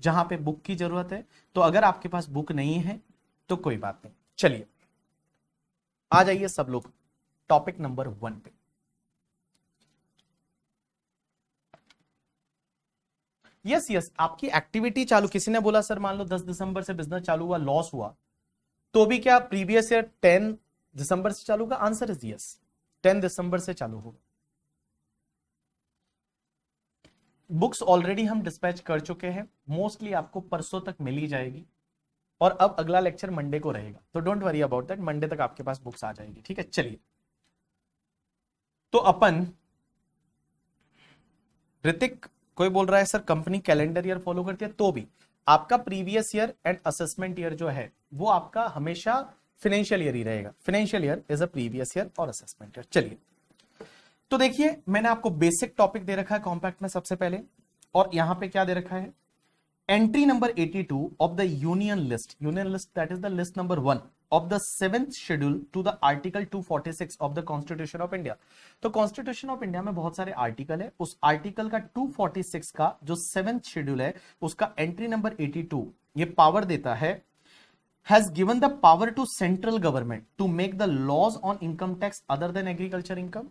जहां पे बुक की जरूरत है तो अगर आपके पास बुक नहीं है तो कोई बात नहीं चलिए आ जाइए सब लोग टॉपिक नंबर वन पे यस यस आपकी एक्टिविटी चालू किसी ने बोला सर मान लो दस दिसंबर से बिजनेस चालू हुआ लॉस हुआ तो भी क्या प्रीवियस ईयर टेन दिसंबर से चालू होगा answer is yes ten December से चालू होगा बुक्स ऑलरेडी हम डिस्पैच कर चुके हैं मोस्टली आपको परसों तक मिली जाएगी और अब अगला लेक्चर मंडे को रहेगा तो don't worry about that Monday तक आपके पास बुक्स आ जाएगी ठीक है चलिए तो अपन ऋतिक कोई बोल रहा है sir company calendar year follow करती है तो भी आपका previous year and assessment year जो है वो आपका हमेशा फाइनेंशियल ईयर ही रहेगा financial year is a previous year और असेसमेंट ईयर चलिए तो देखिए मैंने आपको बेसिक टॉपिक दे रखा है कॉम्पैक्ट में सबसे पहले और यहां पे क्या दे रखा है entry number 82 of the union list union list that is the list number one of the seventh schedule to the article 246 of the constitution of India तो कॉन्स्टिट्यूशन ऑफ इंडिया में बहुत सारे आर्टिकल है उस आर्टिकल का 246 का जो seventh schedule है उसका एंट्री नंबर 82 ये पावर देता है has given the power to central government to make the laws on income tax other than agriculture income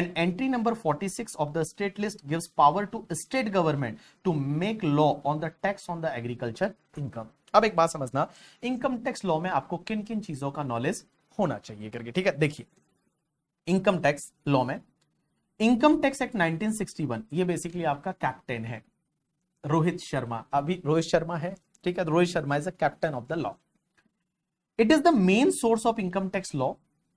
and entry number 46 of the state list gives power to state government to make law on the tax on the agriculture income अब एक बात समझना income tax law में आपको किन किन चीजों का नॉलेज होना चाहिए करके ठीक है देखिए इनकम टैक्स लॉ में इनकम टैक्स एक्ट 1961 ये बेसिकली आपका कैप्टन है रोहित शर्मा अभी रोहित शर्मा है ठीक है तो Rohit Sharma is a captain of the law it is the main source of income tax law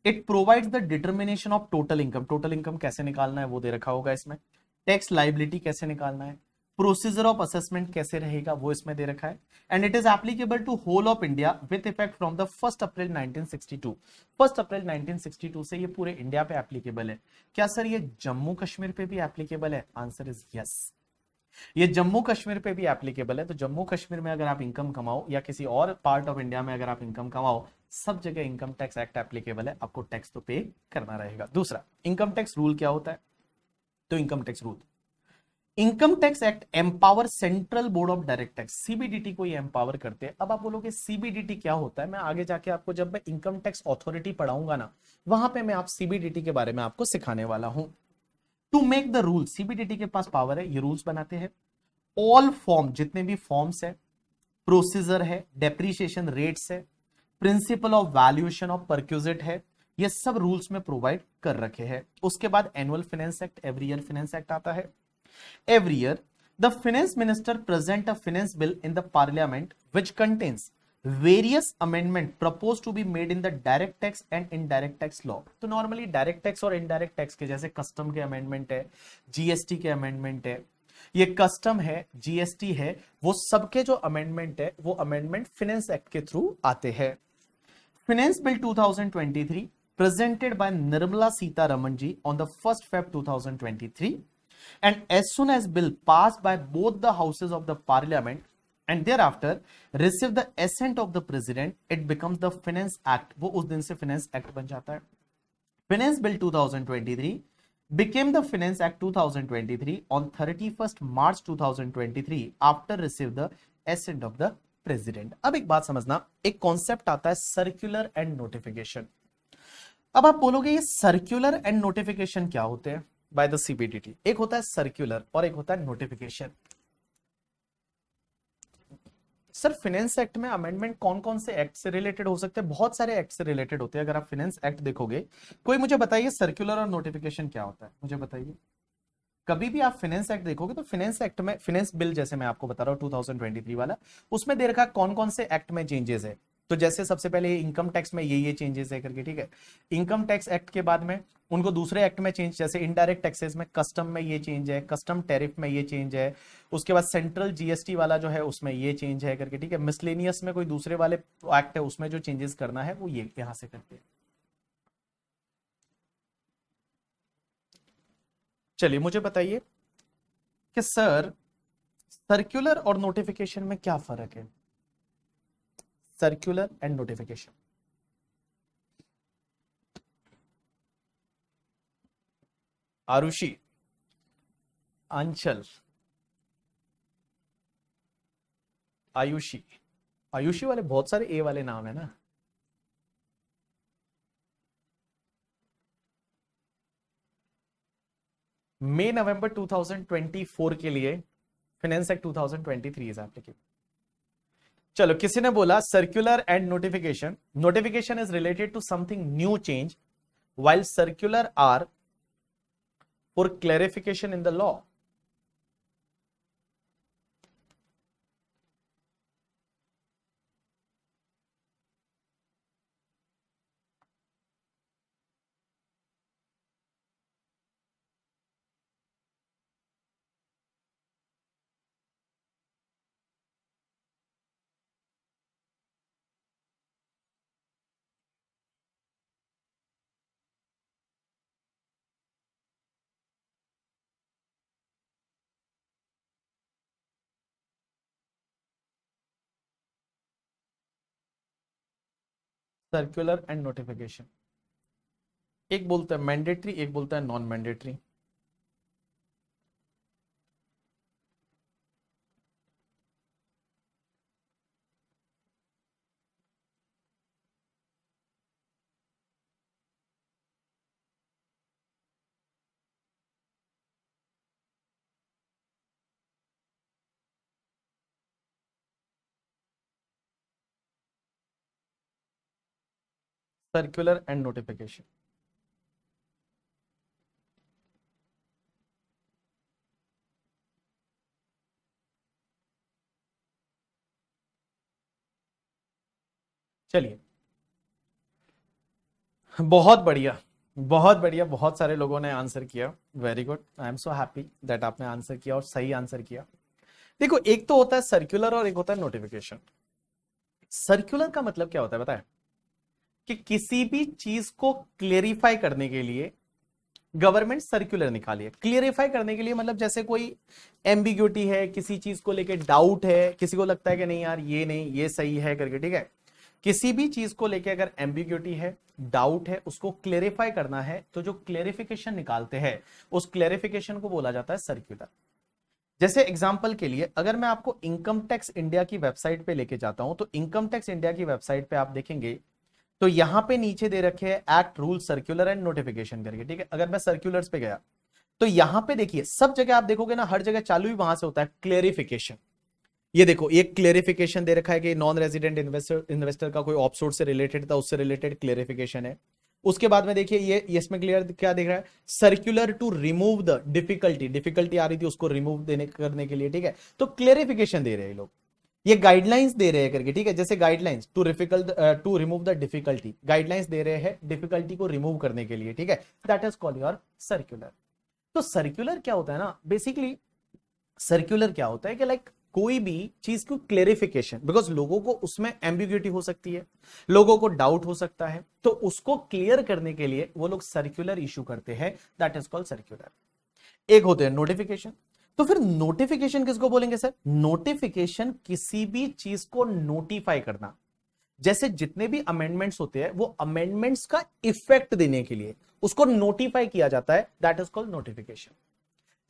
it provides the determination of total income total income कैसे निकालना है वो दे रखा होगा इसमें टैक्स लाइबिलिटी कैसे निकालना है प्रोसीजर ऑफ असेसमेंट कैसे रहेगा वो इसमें दे रखा है and it is applicable to whole of India with effect from the first April 1962 first April 1962 से ये पूरे इंडिया पे एप्लीकेबल है क्या सर ये जम्मू कश्मीर पे भी एप्लीकेबल है आंसर इज यस ये जम्मू कश्मीर पे भी एप्लीकेबल है तो जम्मू कश्मीर में अगर आप इनकम कमाओ या किसी और पार्ट ऑफ इंडिया में अगर आप इनकम कमाओ सब जगह इनकम टैक्स एक्ट एप्लीकेबल है आपको टैक्स तो पे करना रहेगा दूसरा इनकम टैक्स रूल क्या होता है तो income tax rule income tax act empower central board of direct tax CBDT को ये एम्पावर करते हैं अब आप बोलोगे सीबीडीटी क्या होता है मैं आगे जाके आपको जब मैं इनकम टैक्स अथॉरिटी पढ़ाऊंगा ना वहां पे मैं आप सीबीडीटी के बारे में आपको सिखाने वाला हूं to make the rule CBDT के पास पावर है ये रूल्स बनाते हैं ऑल फॉर्म जितने भी फॉर्म्स है प्रोसीजर है डेप्रीशिएशन रेट्स है principle of valuation of perquisite है ये सब रूल्स में प्रोवाइड कर रखे हैं उसके बाद annual finance act every year finance act आता है Every year, the finance minister present a finance bill in the parliament which contains various amendment proposed to be made in the direct tax and indirect tax law so normally direct tax or indirect tax ke jaise custom ke amendment hai gst ke amendment hai ये custom है GST है वो सबके जो amendment है वो amendment finance act के through आते हैं finance bill 2023 presented by Nirmala Sitharaman ji on the first Feb 2023 and as soon as bill passed by both the houses of the parliament and thereafter receive the assent of the president it becomes the finance act wo us din se finance act ban jata hai finance bill 2023 became the finance act 2023 on 31st march 2023 after receive the assent of the president ab ek baat samajhna ek concept aata hai circular and notification अब आप बोलोगे ये circular and notification क्या होते हैं by the CBDT एक होता है सर्क्यूलर और एक होता है नोटिफिकेशन सर फिनेंस एक्ट में अमेंडमेंट कौन कौन से एक्ट से रिलेटेड हो सकते हैं बहुत सारे एक्ट से रिलेटेड होते हैं अगर आप फिनेंस एक्ट देखोगे कोई मुझे बताइए सर्क्यूलर और नोटिफिकेशन क्या होता है मुझे बताइए कभी भी आप फिनेंस एक्ट देखोगे तो फिनेंस एक्ट में फिनेंस बिल जैसे मैं आपको बता रहा हूँ 2023 वाला उसमें देखा कौन कौन से एक्ट में चेंजेस है तो जैसे सबसे पहले इनकम टैक्स में ये ये चेंजेस है करके ठीक है इनकम टैक्स एक्ट के बाद में उनको दूसरे एक्ट में चेंज जैसे इनडायरेक्ट टैक्सेस में कस्टम में ये चेंज है कस्टम टैरिफ में ये चेंज है उसके बाद सेंट्रल जीएसटी वाला जो है उसमें ये चेंज है करके ठीक है मिसलेनियस में कोई दूसरे वाले एक्ट है उसमें जो चेंजेस करना है वो ये यहां से करते हैं चलिए मुझे बताइए कि सर सर्कुलर और नोटिफिकेशन में क्या फर्क है circular and notification Arushi Aanchal Ayushi Ayushi वाले बहुत सारे ए वाले नाम है ना मई नवंबर 2024 के लिए फाइनेंस एक्ट 2023 इज एप्लीकेबल चलो किसी ने बोला circular and notification notification is related to something new change while circular are for clarification in the law circular and notification एक बोलता है मैंडेटरी एक बोलता है non mandatory circular and notification चलिए बहुत बढ़िया बहुत बढ़िया बहुत सारे लोगों ने आंसर किया very good I am so happy that आपने आंसर किया और सही आंसर किया देखो एक तो होता है सर्कुलर और एक होता है नोटिफिकेशन सर्कुलर का मतलब क्या होता है बताए कि किसी भी चीज को क्लेरिफाई करने के लिए गवर्नमेंट सर्कुलर निकाली है क्लियरिफाई करने के लिए मतलब जैसे कोई एम्बिग्यूटी है किसी चीज को लेके डाउट है किसी को लगता है कि नहीं यार ये नहीं ये सही है करके ठीक है किसी भी चीज को लेके अगर एम्बिग्यूटी है डाउट है उसको क्लेरिफाई करना है तो जो क्लेरिफिकेशन निकालते हैं उस क्लेरिफिकेशन को बोला जाता है सर्क्यूलर जैसे एग्जाम्पल के लिए अगर मैं आपको इनकम टैक्स इंडिया की वेबसाइट पे लेके जाता हूं तो इनकम टैक्स इंडिया की वेबसाइट पे आप देखेंगे तो यहां पे नीचे दे रखे act rule circular and notification करके ठीक है अगर मैं सर्क्यूलर्स पे गया तो यहां पे देखिए सब जगह आप देखोगे ना हर जगह चालू ही वहां से होता है क्लेरिफिकेशन ये देखो एक क्लेरिफिकेशन दे रखा है कि नॉन रेजिडेंट इन्वेस्टर इन्वेस्टर का कोई ऑप्शोर से रिलेटेड था उससे रिलेटेड क्लेरिफिकेशन है उसके बाद में देखिए ये इसमें क्लियर क्या देख रहा है circular to remove the difficulty difficulty आ रही थी उसको रिमूव देने करने के लिए ठीक है तो क्लेरिफिकेशन दे रहे हैं लोग ये गाइडलाइंस दे रहे हैं करके ठीक है जैसे guidelines to difficult to remove the difficulty guidelines दे रहे हैं डिफिकल्टी को रिमूव करने के लिए ठीक है that is call your circular तो सर्क्यूलर क्या होता है ना बेसिकली सर्क्यूलर क्या होता है कि लाइक like, कोई भी चीज को क्लेरिफिकेशन बिकॉज लोगों को उसमें एम्बिग्यूटी हो सकती है लोगों को डाउट हो सकता है तो उसको क्लियर करने के लिए वो लोग सर्क्यूलर इशू करते हैं दैट इज कॉल्ड सर्क्यूलर एक होते हैं नोटिफिकेशन तो फिर नोटिफिकेशन किसको बोलेंगे सर नोटिफिकेशन किसी भी चीज को नोटिफाई करना जैसे जितने भी अमेंडमेंट्स होते हैं वो अमेंडमेंट्स का इफेक्ट देने के लिए उसको नोटिफाई किया जाता है दैट इज कॉल्ड नोटिफिकेशन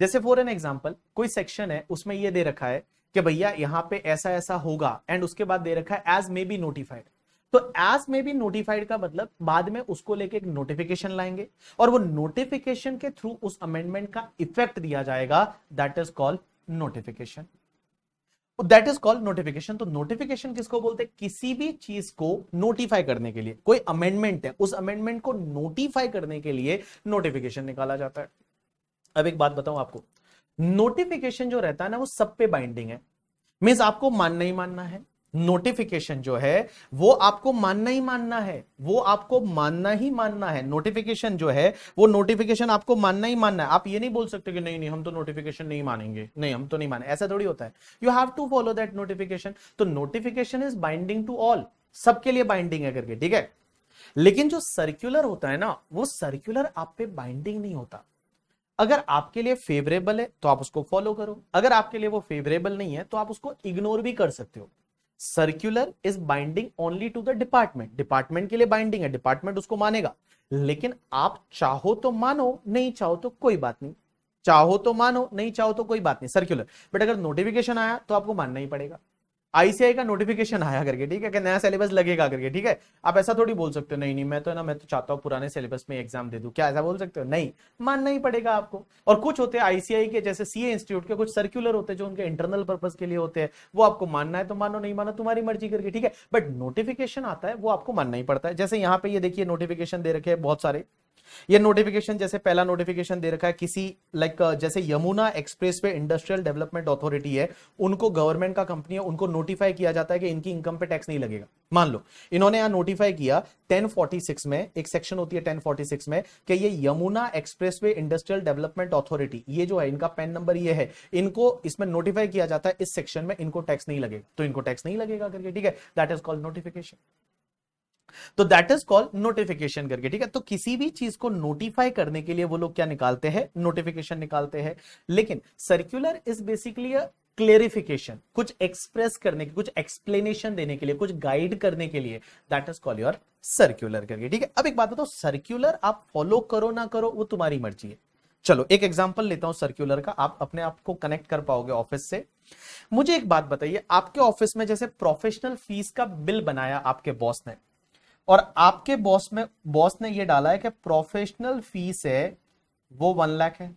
जैसे फॉर एन एग्जाम्पल कोई सेक्शन है उसमें यह दे रखा है कि भैया यहाँ पे ऐसा ऐसा होगा एंड उसके बाद दे रखा है एज मे बी नोटिफाइड तो एस में भी नोटिफाइड का मतलब बाद में उसको लेके एक नोटिफिकेशन लाएंगे और वो नोटिफिकेशन के थ्रू उस अमेंडमेंट का इफेक्ट दिया जाएगा that is called notification that is called notification तो नोटिफिकेशन तो किसको बोलते हैं किसी भी चीज को नोटिफाई करने के लिए कोई अमेंडमेंट है उस अमेंडमेंट को नोटिफाई करने के लिए नोटिफिकेशन निकाला जाता है अब एक बात बताऊं आपको नोटिफिकेशन जो रहता है ना वो सब पे बाइंडिंग है मीन्स आपको मानना ही मानना है नोटिफिकेशन जो है वो आपको मानना ही मानना है वो आपको मानना ही मानना है नोटिफिकेशन जो है वो नोटिफिकेशन आपको मानना ही मानना है आप ये नहीं बोल सकते कि नहीं नहीं हम तो नोटिफिकेशन नहीं मानेंगे नहीं हम तो नहीं माने ऐसा थोड़ी होता है you have to follow that notification तो notification is binding to all सबके लिए बाइंडिंग है करके ठीक है लेकिन जो सर्क्यूलर होता है ना वो सर्क्यूलर आप पे बाइंडिंग नहीं होता अगर आपके लिए फेवरेबल है तो आप उसको फॉलो करो अगर आपके लिए वो फेवरेबल नहीं है तो आप उसको इग्नोर भी कर सकते हो circular is binding only to the department department के लिए बाइंडिंग है डिपार्टमेंट उसको मानेगा लेकिन आप चाहो तो मानो नहीं चाहो तो कोई बात नहीं चाहो तो मानो नहीं चाहो तो कोई बात नहीं सर्क्यूलर बट अगर नोटिफिकेशन आया तो आपको मानना ही पड़ेगा आईसीआई का नोटिफिकेशन आया करके ठीक है कि नया सिलेबस लगेगा करके ठीक है आप ऐसा थोड़ी बोल सकते हो नहीं नहीं मैं तो ना मैं तो चाहता हूँ पुराने सिलेबस में एग्जाम दे दू क्या ऐसा बोल सकते हो नहीं मानना ही पड़ेगा आपको और कुछ होते हैं आईसीआई के जैसे सीए इंस्टीट्यूट के कुछ सर्कुलर होते हैं जो उनके इंटरनल पर्पज के लिए होते हैं वो आपको मानना है तो मानो नहीं मानो तुम्हारी मर्जी करके ठीक है बट नोटिफिकेशन आता है वो आपको मानना ही पड़ता है जैसे यहाँ पे ये देखिए नोटिफिकेशन दे रखे बहुत सारे ये नोटिफिकेशन जैसे पहला नोटिफिकेशन दे रखा है किसी लाइक like, जैसे Yamuna expressway industrial development authority है उनको गवर्नमेंट का कंपनी है उनको नोटिफाई किया जाता है कि इनकी इनकम पे टैक्स नहीं लगेगा मान लो इन्होंने यहां नोटिफाई किया 1046 में एक सेक्शन होती है 1046 में कि ये Yamuna expressway industrial development authority ये जो है इनका पेन नंबर ये है इनको इसमें नोटिफाई किया जाता है इस सेक्शन में इनको टैक्स नहीं लगेगा तो इनको टैक्स नहीं लगेगा करके ठीक है दैट इज कॉल्ड नोटिफिकेशन तो दैट इज कॉल्ड नोटिफिकेशन करके ठीक है तो किसी भी चीज को नोटिफाई करने के लिए वो लोग क्या निकालते हैं नोटिफिकेशन निकालते हैं लेकिन सर्क्यूलर इज बेसिकली क्लेरिफिकेशन कुछ एक्सप्रेस करने के कुछ एक्सप्लेनेशन देने के लिए कुछ गाइड करने के लिए that is call your circular करके ठीक है अब एक बात बताओ सर्क्यूलर आप फॉलो करो ना करो वो तुम्हारी मर्जी है चलो एक एग्जांपल लेता हूं सर्क्यूलर का आप अपने आप को कनेक्ट कर पाओगे ऑफिस से मुझे एक बात बताइए आपके ऑफिस में जैसे प्रोफेशनल फीस का बिल बनाया आपके बॉस ने और आपके बॉस में बॉस ने ये डाला है कि प्रोफेशनल फीस है वो वन लाख है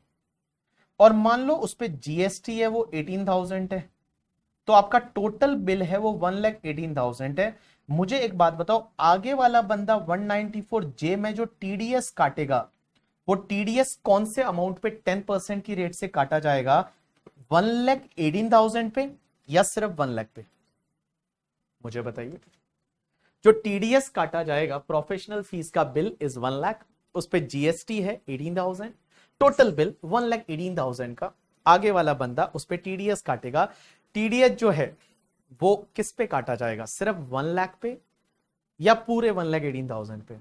और मान लो उस पर जीएसटी है वो एटीन थाउजेंड है तो आपका टोटल बिल है वो वन लाख एटीन थाउजेंड है मुझे एक बात बताओ आगे वाला बंदा वन फोर जे में जो टीडीएस काटेगा वो टीडीएस कौन से अमाउंट पे टेन परसेंट की रेट से काटा जाएगा वन लैख एटीन थाउजेंड पे या सिर्फ वन लैख पे मुझे बताइए जो टीडीएस काटा जाएगा प्रोफेशनल फीस का बिल इज वन लाख उस पर जीएसटी है eighteen thousand total bill one lakh eighteen thousand का आगे वाला बंदा उस पर टीडीएस काटेगा टीडीएस जो है वो किस पे काटा जाएगा सिर्फ वन लाख पे या पूरे वन लाख एटीन थाउजेंड पे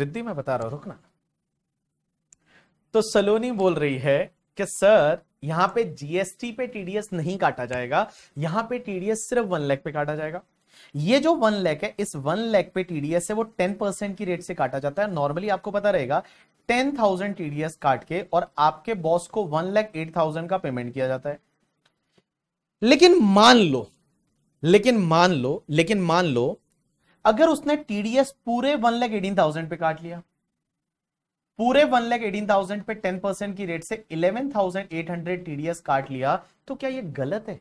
रिद्धि मैं बता रहा हूं रुकना तो सलोनी बोल रही है कि सर यहाँ पे जीएसटी पे टीडीएस नहीं काटा जाएगा यहाँ पे टीडीएस सिर्फ वन लैख पे काटा जाएगा ये जो वन लैख है इस वन लैख पे टीडीएस है वो टेन परसेंट की रेट से काटा जाता है नॉर्मली आपको पता रहेगा टेन थाउजेंड टीडीएस काट के और आपके बॉस को वन लैख एट थाउजेंड का पेमेंट किया जाता है लेकिन मान लो लेकिन मान लो लेकिन मान लो अगर उसने टीडीएस पूरे वन लैख एटीन थाउजेंड पे काट लिया पूरे वन लैख एटीन थाउजेंड पे टेन परसेंट की रेट से eleven thousand eight hundred TDS काट लिया तो क्या ये गलत है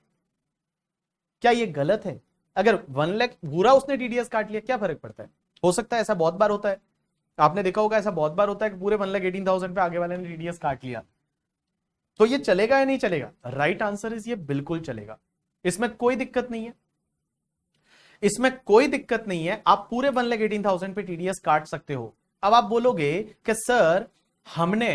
क्या ये गलत है अगर वन लैख पूरा उसने टीडीएस काट लिया क्या फर्क पड़ता है हो सकता है ऐसा बहुत बार होता है आपने देखा होगा ऐसा बहुत बार होता है कि पूरे वन लाख एटीन थाउजेंड पे आगे वाले ने टीडीएस काट लिया तो ये चलेगा या नहीं चलेगा राइट आंसर इज ये बिल्कुल चलेगा इसमें कोई दिक्कत नहीं है इसमें कोई दिक्कत नहीं है आप पूरे वन लाख एटीन थाउजेंड पे टीडीएस काट सकते हो अब आप बोलोगे कि सर हमने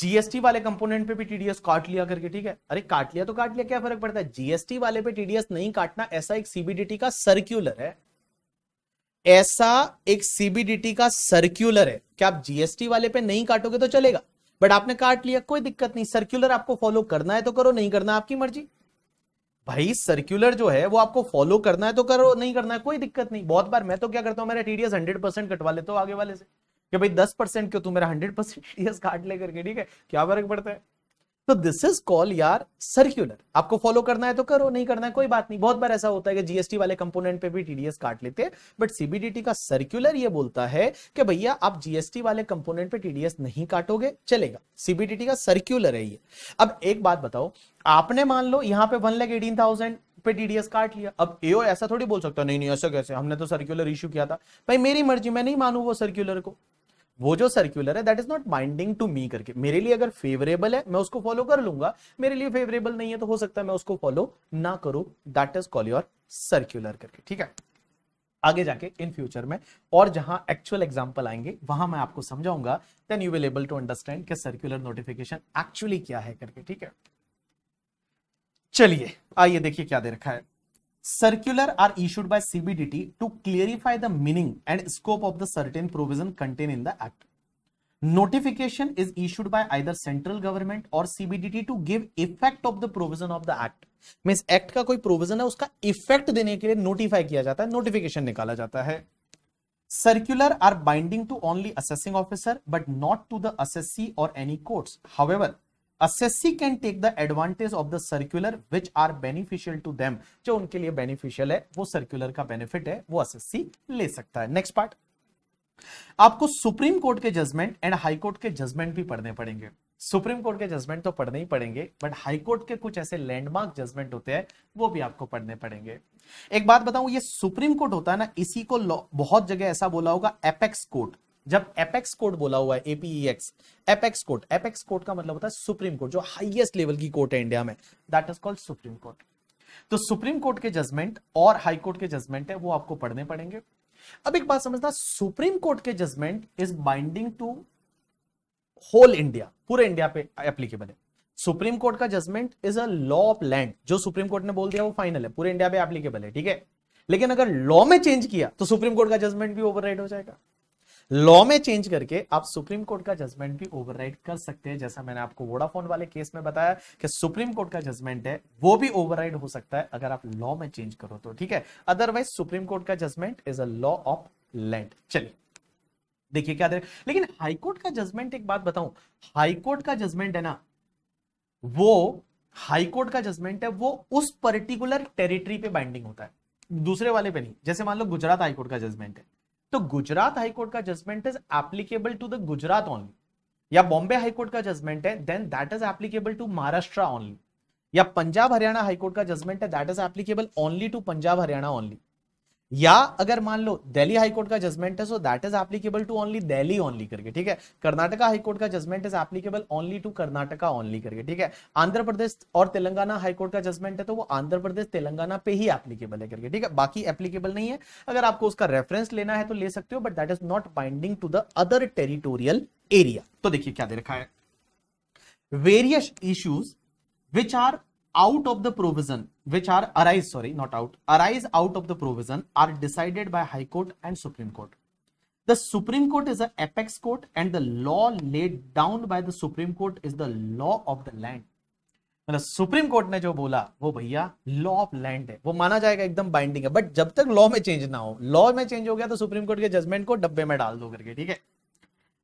जीएसटी वाले कंपोनेंट पे भी टीडीएस काट लिया करके ठीक है अरे काट लिया तो काट लिया क्या फर्क पड़ता है जीएसटी वाले पे टीडीएस नहीं काटना ऐसा एक सीबीडीटी का सर्क्यूलर है ऐसा एक सीबीडीटी का सर्क्यूलर है क्या आप जीएसटी वाले पे नहीं काटोगे तो चलेगा बट आपने काट लिया कोई दिक्कत नहीं सर्क्यूलर आपको फॉलो करना है तो करो नहीं करना आपकी मर्जी भाई सर्क्यूलर जो है वो आपको फॉलो करना है तो करो नहीं करना है कोई दिक्कत नहीं बहुत बार मैं तो क्या करता हूं मेरा टीडीएस हंड्रेड परसेंट कटवा लेता हूं आगे वाले से कि भाई दस परसेंट क्यों तू मेरा हंड्रेड परसेंट टीडीएस काट ले करके ठीक है क्या फर्क पड़ता है तो दिस इज कॉल यार सर्क्यूलर आपको फॉलो करना है तो करो नहीं करना है कोई बात नहीं बहुत बार ऐसा होता है कि जीएसटी वाले कंपोनेंट पे भी टीडीएस काट लेते हैं बट सीबीडीटी का सर्क्यूलर ये बोलता है कि भैया आप जीएसटी वाले कंपोनेंट पे टीडीएस नहीं काटोगे चलेगा सीबीडीटी का सर्क्यूलर है ये अब एक बात बताओ आपने मान लो यहाँ पे वन लैख एटीन थाउजेंड पे टीडीएस काट लिया अब एओ ऐसा थोड़ी बोल सकता नहीं नहीं ऐसा कैसे हमने तो सर्क्यूलर इश्यू किया था भाई मेरी मर्जी मैं नहीं मानू वो सर्क्यूलर को वो जो सर्क्यूलर है that is not binding to me करके मेरे लिए अगर फेवरेबल है मैं उसको फॉलो कर लूंगा मेरे लिए फेवरेबल नहीं है तो हो सकता है मैं उसको फॉलो ना करूं that is call your circular करके ठीक है आगे जाके इन फ्यूचर में और जहां एक्चुअल एग्जाम्पल आएंगे वहां मैं आपको समझाऊंगा then you will able to understand कि सर्कुलर नोटिफिकेशन एक्चुअली क्या है करके ठीक है चलिए आइए देखिए क्या दे रखा है circular are issued by CBDT to clarify the meaning and scope of the certain provision contained in the act. Notification is issued by either central government or CBDT to give effect of the provision of the act. Means act का कोई provision है उसका effect देने के लिए notify किया जाता है नोटिफिकेशन निकाला जाता है circular are binding to only assessing officer but not to the assessee or any courts however assessee can take the advantage of the circular which are beneficial to them जो उनके लिए beneficial है वो circular का benefit है वो assessee ले सकता है नेक्स्ट पार्ट आपको सुप्रीम कोर्ट के जजमेंट एंड हाई कोर्ट के जजमेंट भी पढ़ने पड़ेंगे सुप्रीम कोर्ट के जजमेंट तो पढ़ने ही पड़ेंगे बट हाई कोर्ट के कुछ ऐसे लैंडमार्क जजमेंट होते हैं वो भी आपको पढ़ने पड़ेंगे एक बात बताऊं ये सुप्रीम कोर्ट होता है ना इसी को बहुत जगह ऐसा बोला होगा एपेक्स कोर्ट जब एपेक्स कोर्ट बोला हुआ है APX apex court apex court का मतलब होता है सुप्रीम कोर्ट जो हाईएस्ट लेवल की कोर्ट है इंडिया में that is called supreme court तो सुप्रीम कोर्ट के जजमेंट और हाई कोर्ट के जजमेंट है वो आपको पढ़ने पड़ेंगे अब एक बात समझना सुप्रीम कोर्ट के judgement is binding to whole India पूरे इंडिया पे एप्लीकेबल है सुप्रीम कोर्ट का judgement is a law of land जो सुप्रीम कोर्ट ने बोल दिया वो फाइनल है पूरे इंडिया पे एप्लीकेबल है ठीक है लेकिन अगर लॉ में चेंज किया तो सुप्रीम कोर्ट का जजमेंट भी ओवर हो जाएगा लॉ में चेंज करके आप सुप्रीम कोर्ट का जजमेंट भी ओवरराइड कर सकते हैं जैसा मैंने आपको वोडाफोन वाले केस में बताया कि सुप्रीम कोर्ट का जजमेंट है वो भी ओवरराइड हो सकता है अगर आप लॉ में चेंज करो तो ठीक है अदरवाइज सुप्रीम कोर्ट का judgement is a law of land चलिए देखिए क्या देख लेकिन हाईकोर्ट का जजमेंट एक बात बताऊं हाईकोर्ट का जजमेंट है ना वो हाईकोर्ट का जजमेंट है वो उस पर्टिकुलर टेरिटरी पे बाइंडिंग होता है दूसरे वाले पे नहीं जैसे मान लो गुजरात हाईकोर्ट का जजमेंट है तो गुजरात हाईकोर्ट का judgement is applicable to the Gujarat only या बॉम्बे हाईकोर्ट का जजमेंट है then that is applicable to Maharashtra only या पंजाब हरियाणा हाईकोर्ट का जजमेंट है that is applicable only to Punjab Haryana only या अगर मान लो दिल्ली हाईकोर्ट का जजमेंट है so that is applicable to only Delhi only करके ठीक है कर्नाटका हाईकोर्ट का judgement is applicable only to Karnataka only करके ठीक है आंध्र प्रदेश और तेलंगाना हाईकोर्ट का जजमेंट है तो वो आंध्र प्रदेश तेलंगाना पे ही एप्लीकेबल है करके ठीक है बाकी एप्लीकेबल नहीं है अगर आपको उसका रेफरेंस लेना है तो ले सकते हो but that is not binding to the other territorial area तो देखिए क्या दे रखा है various issues which are out of the provision which are arise sorry not out arise out of the provision are decided by high court and supreme court the supreme court is a apex court and the law laid down by the supreme court is the law of the land मतलब supreme court ने जो बोला वो भैया law of land है वो माना जाएगा एकदम बाइंडिंग है बट जब तक लॉ में चेंज ना हो लॉ में चेंज हो गया तो सुप्रीम कोर्ट के जजमेंट को डब्बे में डाल दो करके ठीक है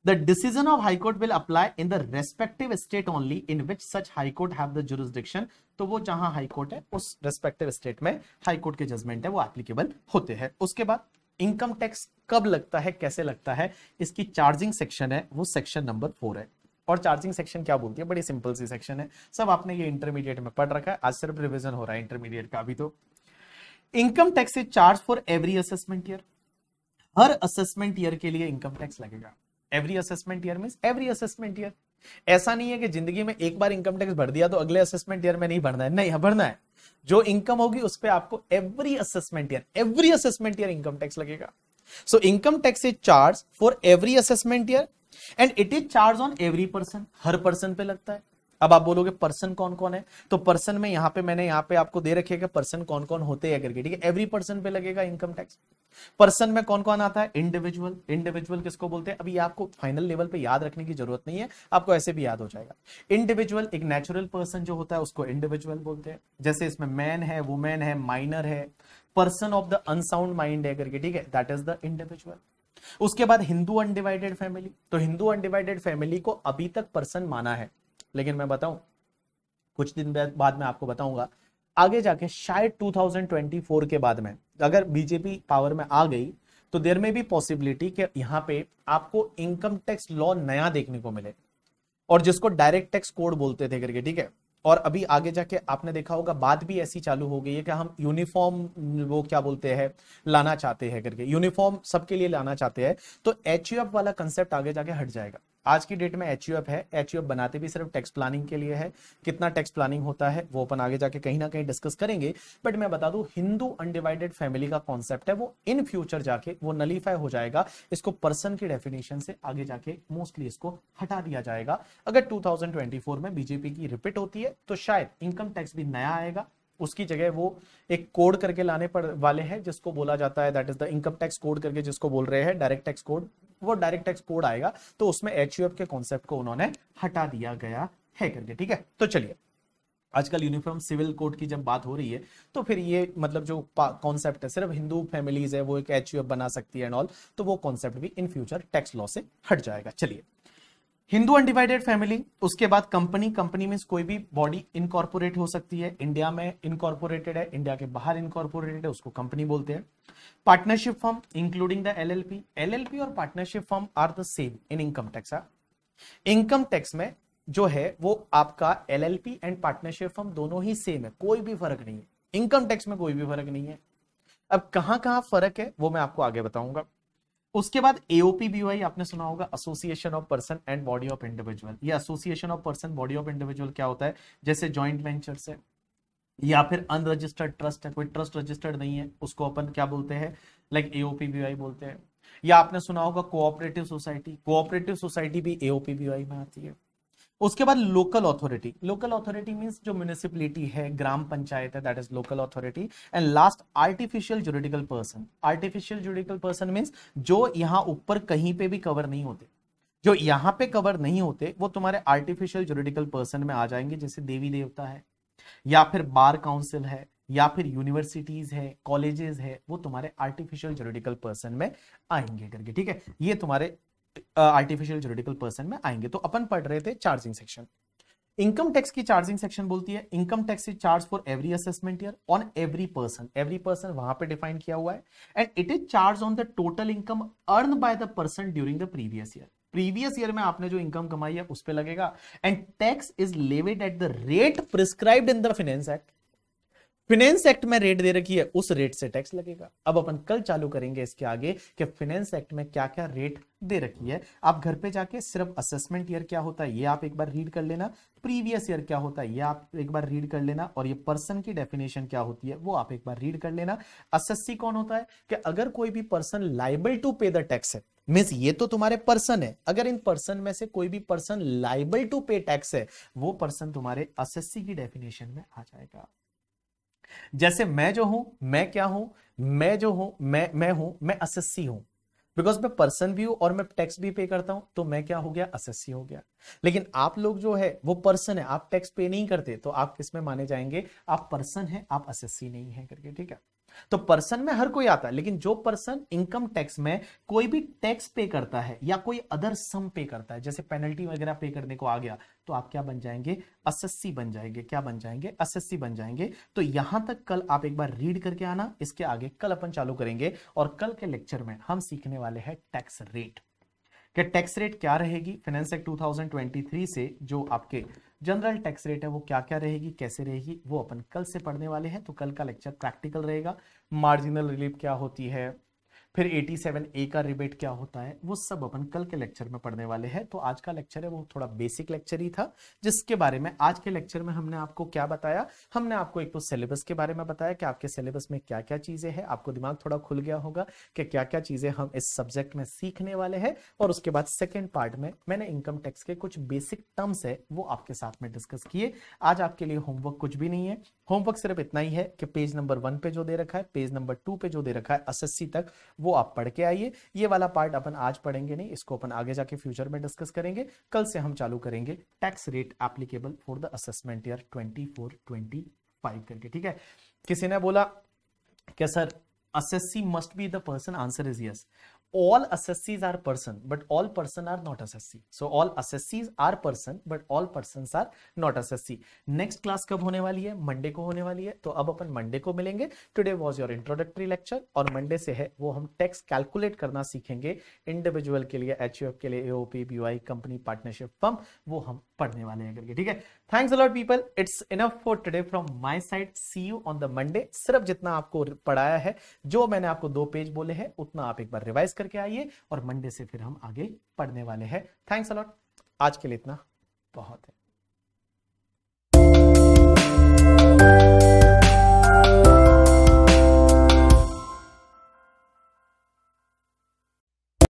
the decision of high court will apply in the respective state only in which such high court have the jurisdiction तो वो जहां हाई कोर्ट है उस रेस्पेक्टिव स्टेट में हाई कोर्ट के जजमेंट है वो एप्लीकेबल होते हैं उसके बाद इनकम टैक्स कब लगता है कैसे लगता है इसकी चार्जिंग सेक्शन है वो सेक्शन नंबर फोर है और चार्जिंग सेक्शन क्या बोलती है बड़ी सिंपल सी सेक्शन है सब आपने ये इंटरमीडिएट में पढ़ रखा है आज सिर्फ रिविजन हो रहा है इंटरमीडिएट का अभी तो income tax is charge for every assessment year हर असेसमेंट ईयर के लिए इनकम टैक्स लगेगा every assessment year mean every assessment year ऐसा नहीं है कि जिंदगी में एक बार इनकम टैक्स भर दिया तो अगले असेसमेंट ईयर में नहीं भरना है नहीं हाँ, भरना है जो इनकम होगी उस पर आपको every assessment year every assessment year income tax लगेगा so income tax is charge for every assessment year and it is charge on every person हर पर्सन पे लगता है अब आप बोलोगे पर्सन कौन कौन है तो पर्सन में यहाँ पे मैंने यहाँ पे आपको दे रखेगा पर्सन कौन कौन होते हैं करके ठीक है एवरी पर्सन पे लगेगा इनकम टैक्स पर्सन में कौन कौन आता है इंडिविजुअल इंडिविजुअल किसको बोलते हैं अभी आपको फाइनल लेवल पे याद रखने की जरूरत नहीं है आपको ऐसे भी याद हो जाएगा इंडिविजुअल एक नेचुरल पर्सन जो होता है उसको इंडिविजुअल बोलते हैं जैसे इसमें मैन है वुमेन है माइनर है person of the unsound mind है करके ठीक है दैट इज द इंडिविजुअल उसके बाद हिंदू अनडिवाइडेड फैमिली तो हिंदू अनडिवाइडेड फैमिली को अभी तक पर्सन माना है लेकिन मैं बताऊं कुछ दिन बाद में आपको बताऊंगा आगे जाके शायद 2024 के बाद में अगर बीजेपी पावर में आ गई तो देर में भी पॉसिबिलिटी कि यहाँ पे आपको इनकम टैक्स लॉ नया देखने को मिले और जिसको डायरेक्ट टैक्स कोड बोलते थे करके ठीक है और अभी आगे जाके आपने देखा होगा बात भी ऐसी चालू हो गई है कि हम यूनिफॉर्म वो क्या बोलते हैं लाना चाहते हैं करके यूनिफॉर्म सबके लिए लाना चाहते हैं तो एच वाला कंसेप्ट आगे जाके हट जाएगा आज की डेट में एच है एच बनाते भी सिर्फ टैक्स प्लानिंग के लिए है कितना टैक्स प्लानिंग होता है वो अपन आगे जाके कहीं ना कहीं डिस्कस करेंगे बट मैं बता दू हिंदू अनडिवाइडेड फैमिली का कॉन्सेप्ट है वो इन फ्यूचर जाके वो नलीफाई हो जाएगा इसको पर्सन की डेफिनेशन से आगे जाके मोस्टली इसको हटा दिया जाएगा अगर टू में बीजेपी की रिपीट होती है तो शायद इनकम टैक्स भी नया आएगा उसकी जगह वो एक कोड करके लाने पर वाले हैं जिसको बोला जाता है that is the income tax code करके जिसको बोल रहे हैं डायरेक्ट टैक्स कोड वो डायरेक्ट टैक्स कोड आएगा तो उसमें एच के कॉन्सेप्ट को उन्होंने हटा दिया गया है करके ठीक है तो चलिए आजकल यूनिफॉर्म सिविल कोड की जब बात हो रही है तो फिर ये मतलब जो कॉन्सेप्ट है सिर्फ हिंदू फैमिलीज है वो एक एच बना सकती है एंड ऑल तो वो कॉन्सेप्ट भी इन फ्यूचर टैक्स लॉ से हट जाएगा चलिए हिंदू अनडिवाइडेड फैमिली उसके बाद कंपनी कंपनी में कोई भी बॉडी इनकॉर्पोरेट हो सकती है इंडिया में इनकॉर्पोरेटेड है इंडिया के बाहर इनकॉर्पोरेटेड है उसको कंपनी बोलते हैं partnership firm including the LLP LLP और partnership firm are the same in income tax income tax में जो है वो आपका पी एंड पार्टनरशिप फर्म दोनों ही सेम है कोई भी फर्क नहीं है इनकम टैक्स में कोई भी फर्क नहीं है अब कहाँ कहाँ फर्क है वो मैं आपको आगे बताऊंगा उसके बाद एओपी भी आपने सुना होगा association of person and body of individual ये association of person body of individual क्या होता है जैसे ज्वाइंट वेंचर्स है या फिर अनरजिस्टर्ड ट्रस्ट है कोई ट्रस्ट रजिस्टर्ड नहीं है उसको अपन क्या बोलते हैं लाइक एओपी बी बोलते हैं या आपने सुना होगा कोऑपरेटिव सोसाइटी कोऑपरेटिव सोसाइटी भी एओपी बी में आती है उसके बाद local authority local authority means जो म्यूनिसिपलिटी है ग्राम पंचायत है that is local authority and last artificial juridical person artificial juridical person means जो यहाँ ऊपर कहीं पे भी कवर नहीं होते जो यहाँ पे कवर नहीं होते वो तुम्हारे आर्टिफिशियल जुडिकल पर्सन में आ जाएंगे जैसे देवी देवता है या फिर बार काउंसिल है या फिर यूनिवर्सिटीज है कॉलेजेस है वो तुम्हारे आर्टिफिशियल जुडिकल पर्सन में आएंगे करके ठीक है ये तुम्हारे आर्टिफिशियल जुरिडिकल पर्सन में आएंगे तो अपन पढ़ रहे थे चार्जिंग सेक्शन इनकम टैक्स की चार्जिंग सेक्शन बोलती है income tax is charge for every assessment year on every person every person वहां पे डिफाइन किया हुआ है and it is charge on the total income earn by the person during the previous year previous year में आपने जो income कमाई है उस पर लगेगा and tax is levied at the rate prescribed in the finance act finance act में rate दे रखी है उस रेट से टैक्स लगेगा अब अपन कल चालू करेंगे इसके आगे कि फिनेंस एक्ट में क्या क्या रेट दे रखी है आप घर पे जाके सिर्फ असेसमेंट ईयर क्या होता है ये आप एक बार रीड कर लेना प्रीवियस ईयर क्या होता है ये आप एक बार रीड कर लेना और ये पर्सन की डेफिनेशन क्या होती है वो आप एक बार रीड कर लेना असेसी कौन होता है कि अगर कोई भी person liable to pay the tax है मीन्स ये तो तुम्हारे पर्सन है अगर इन पर्सन में से कोई भी person liable to pay tax है वो पर्सन तुम्हारे असेसी की डेफिनेशन में आ जाएगा जैसे मैं जो हूं मैं क्या हूं मैं जो हूं मैं मैं हूं मैं असस्सी हूं बिकॉज मैं पर्सन भी हूं और मैं टैक्स भी पे करता हूं तो मैं क्या हो गया असस्सी हो गया लेकिन आप लोग जो है वो पर्सन है आप टैक्स पे नहीं करते तो आप किस में माने जाएंगे आप पर्सन है आप असस्सी नहीं है करके ठीक है तो पर्सन में हर कोई आता है लेकिन जो पर्सन इनकम टैक्स में कोई भी टैक्स पे करता है या कोई अदर सम पे करता है जैसे पेनल्टी वगैरह पे करने को आ गया तो आप क्या बन जाएंगे असस्सी बन जाएंगे क्या बन जाएंगे असस्सी बन जाएंगे तो यहां तक कल आप एक बार रीड करके आना इसके आगे कल अपन चालू करेंगे और कल के लेक्चर में हम सीखने वाले हैं टैक्स रेट क्या टैक्स रेट क्या रहेगी फाइनेंस एक्ट 2023 से जो आपके जनरल टैक्स रेट है वो क्या क्या रहेगी कैसे रहेगी वो अपन कल से पढ़ने वाले हैं तो कल का लेक्चर प्रैक्टिकल रहेगा मार्जिनल रिलीफ क्या होती है फिर 87 ए का रिबेट क्या होता है वो सब अपन कल के लेक्चर में पढ़ने वाले हैं तो आज का लेक्चर है वो थोड़ा बेसिक लेक्चर ही था जिसके बारे में आज के लेक्चर में हमने आपको क्या बताया हमने आपको एक तो सिलेबस के बारे में बताया कि आपके सिलेबस में क्या क्या चीज़ें हैं आपको दिमाग थोड़ा खुल गया होगा कि क्या क्या चीज़ें हम इस सब्जेक्ट में सीखने वाले हैं और उसके बाद सेकेंड पार्ट में मैंने इनकम टैक्स के कुछ बेसिक टर्म्स है वो आपके साथ में डिस्कस किए आज आपके लिए होमवर्क कुछ भी नहीं है होमवर्क सिर्फ इतना ही है कि पेज नंबर वन पे जो दे रखा है पेज नंबर टू पे जो दे रखा है एसएससी तक वो आप पढ़ के आइए ये वाला पार्ट अपन आज पढ़ेंगे नहीं इसको अपन आगे जाके फ्यूचर में डिस्कस करेंगे कल से हम चालू करेंगे tax rate applicable for the assessment year twenty four twenty five करके ठीक है किसी ने बोला क्या sir assessee must be the person answer is yes all assessees are person but all person are not assessee so all assessees are person but all persons are not assessee next class कब होने वाली है Monday को होने वाली है तो अब अपन मंडे को मिलेंगे today was your introductory lecture और मंडे से है वो हम टैक्स कैलकुलेट करना सीखेंगे इंडिविजुअल के लिए एच के लिए AOP by company partnership firm वो हम पढ़ने वाले हैं करके ठीक है thanks a lot people it's enough for today from my side see you on the Monday सिर्फ जितना आपको पढ़ाया है जो मैंने आपको दो पेज बोले हैं उतना आप एक बार रिवाइज करके आइए और मंडे से फिर हम आगे पढ़ने वाले हैं थैंक्स अलॉट आज के लिए इतना बहुत है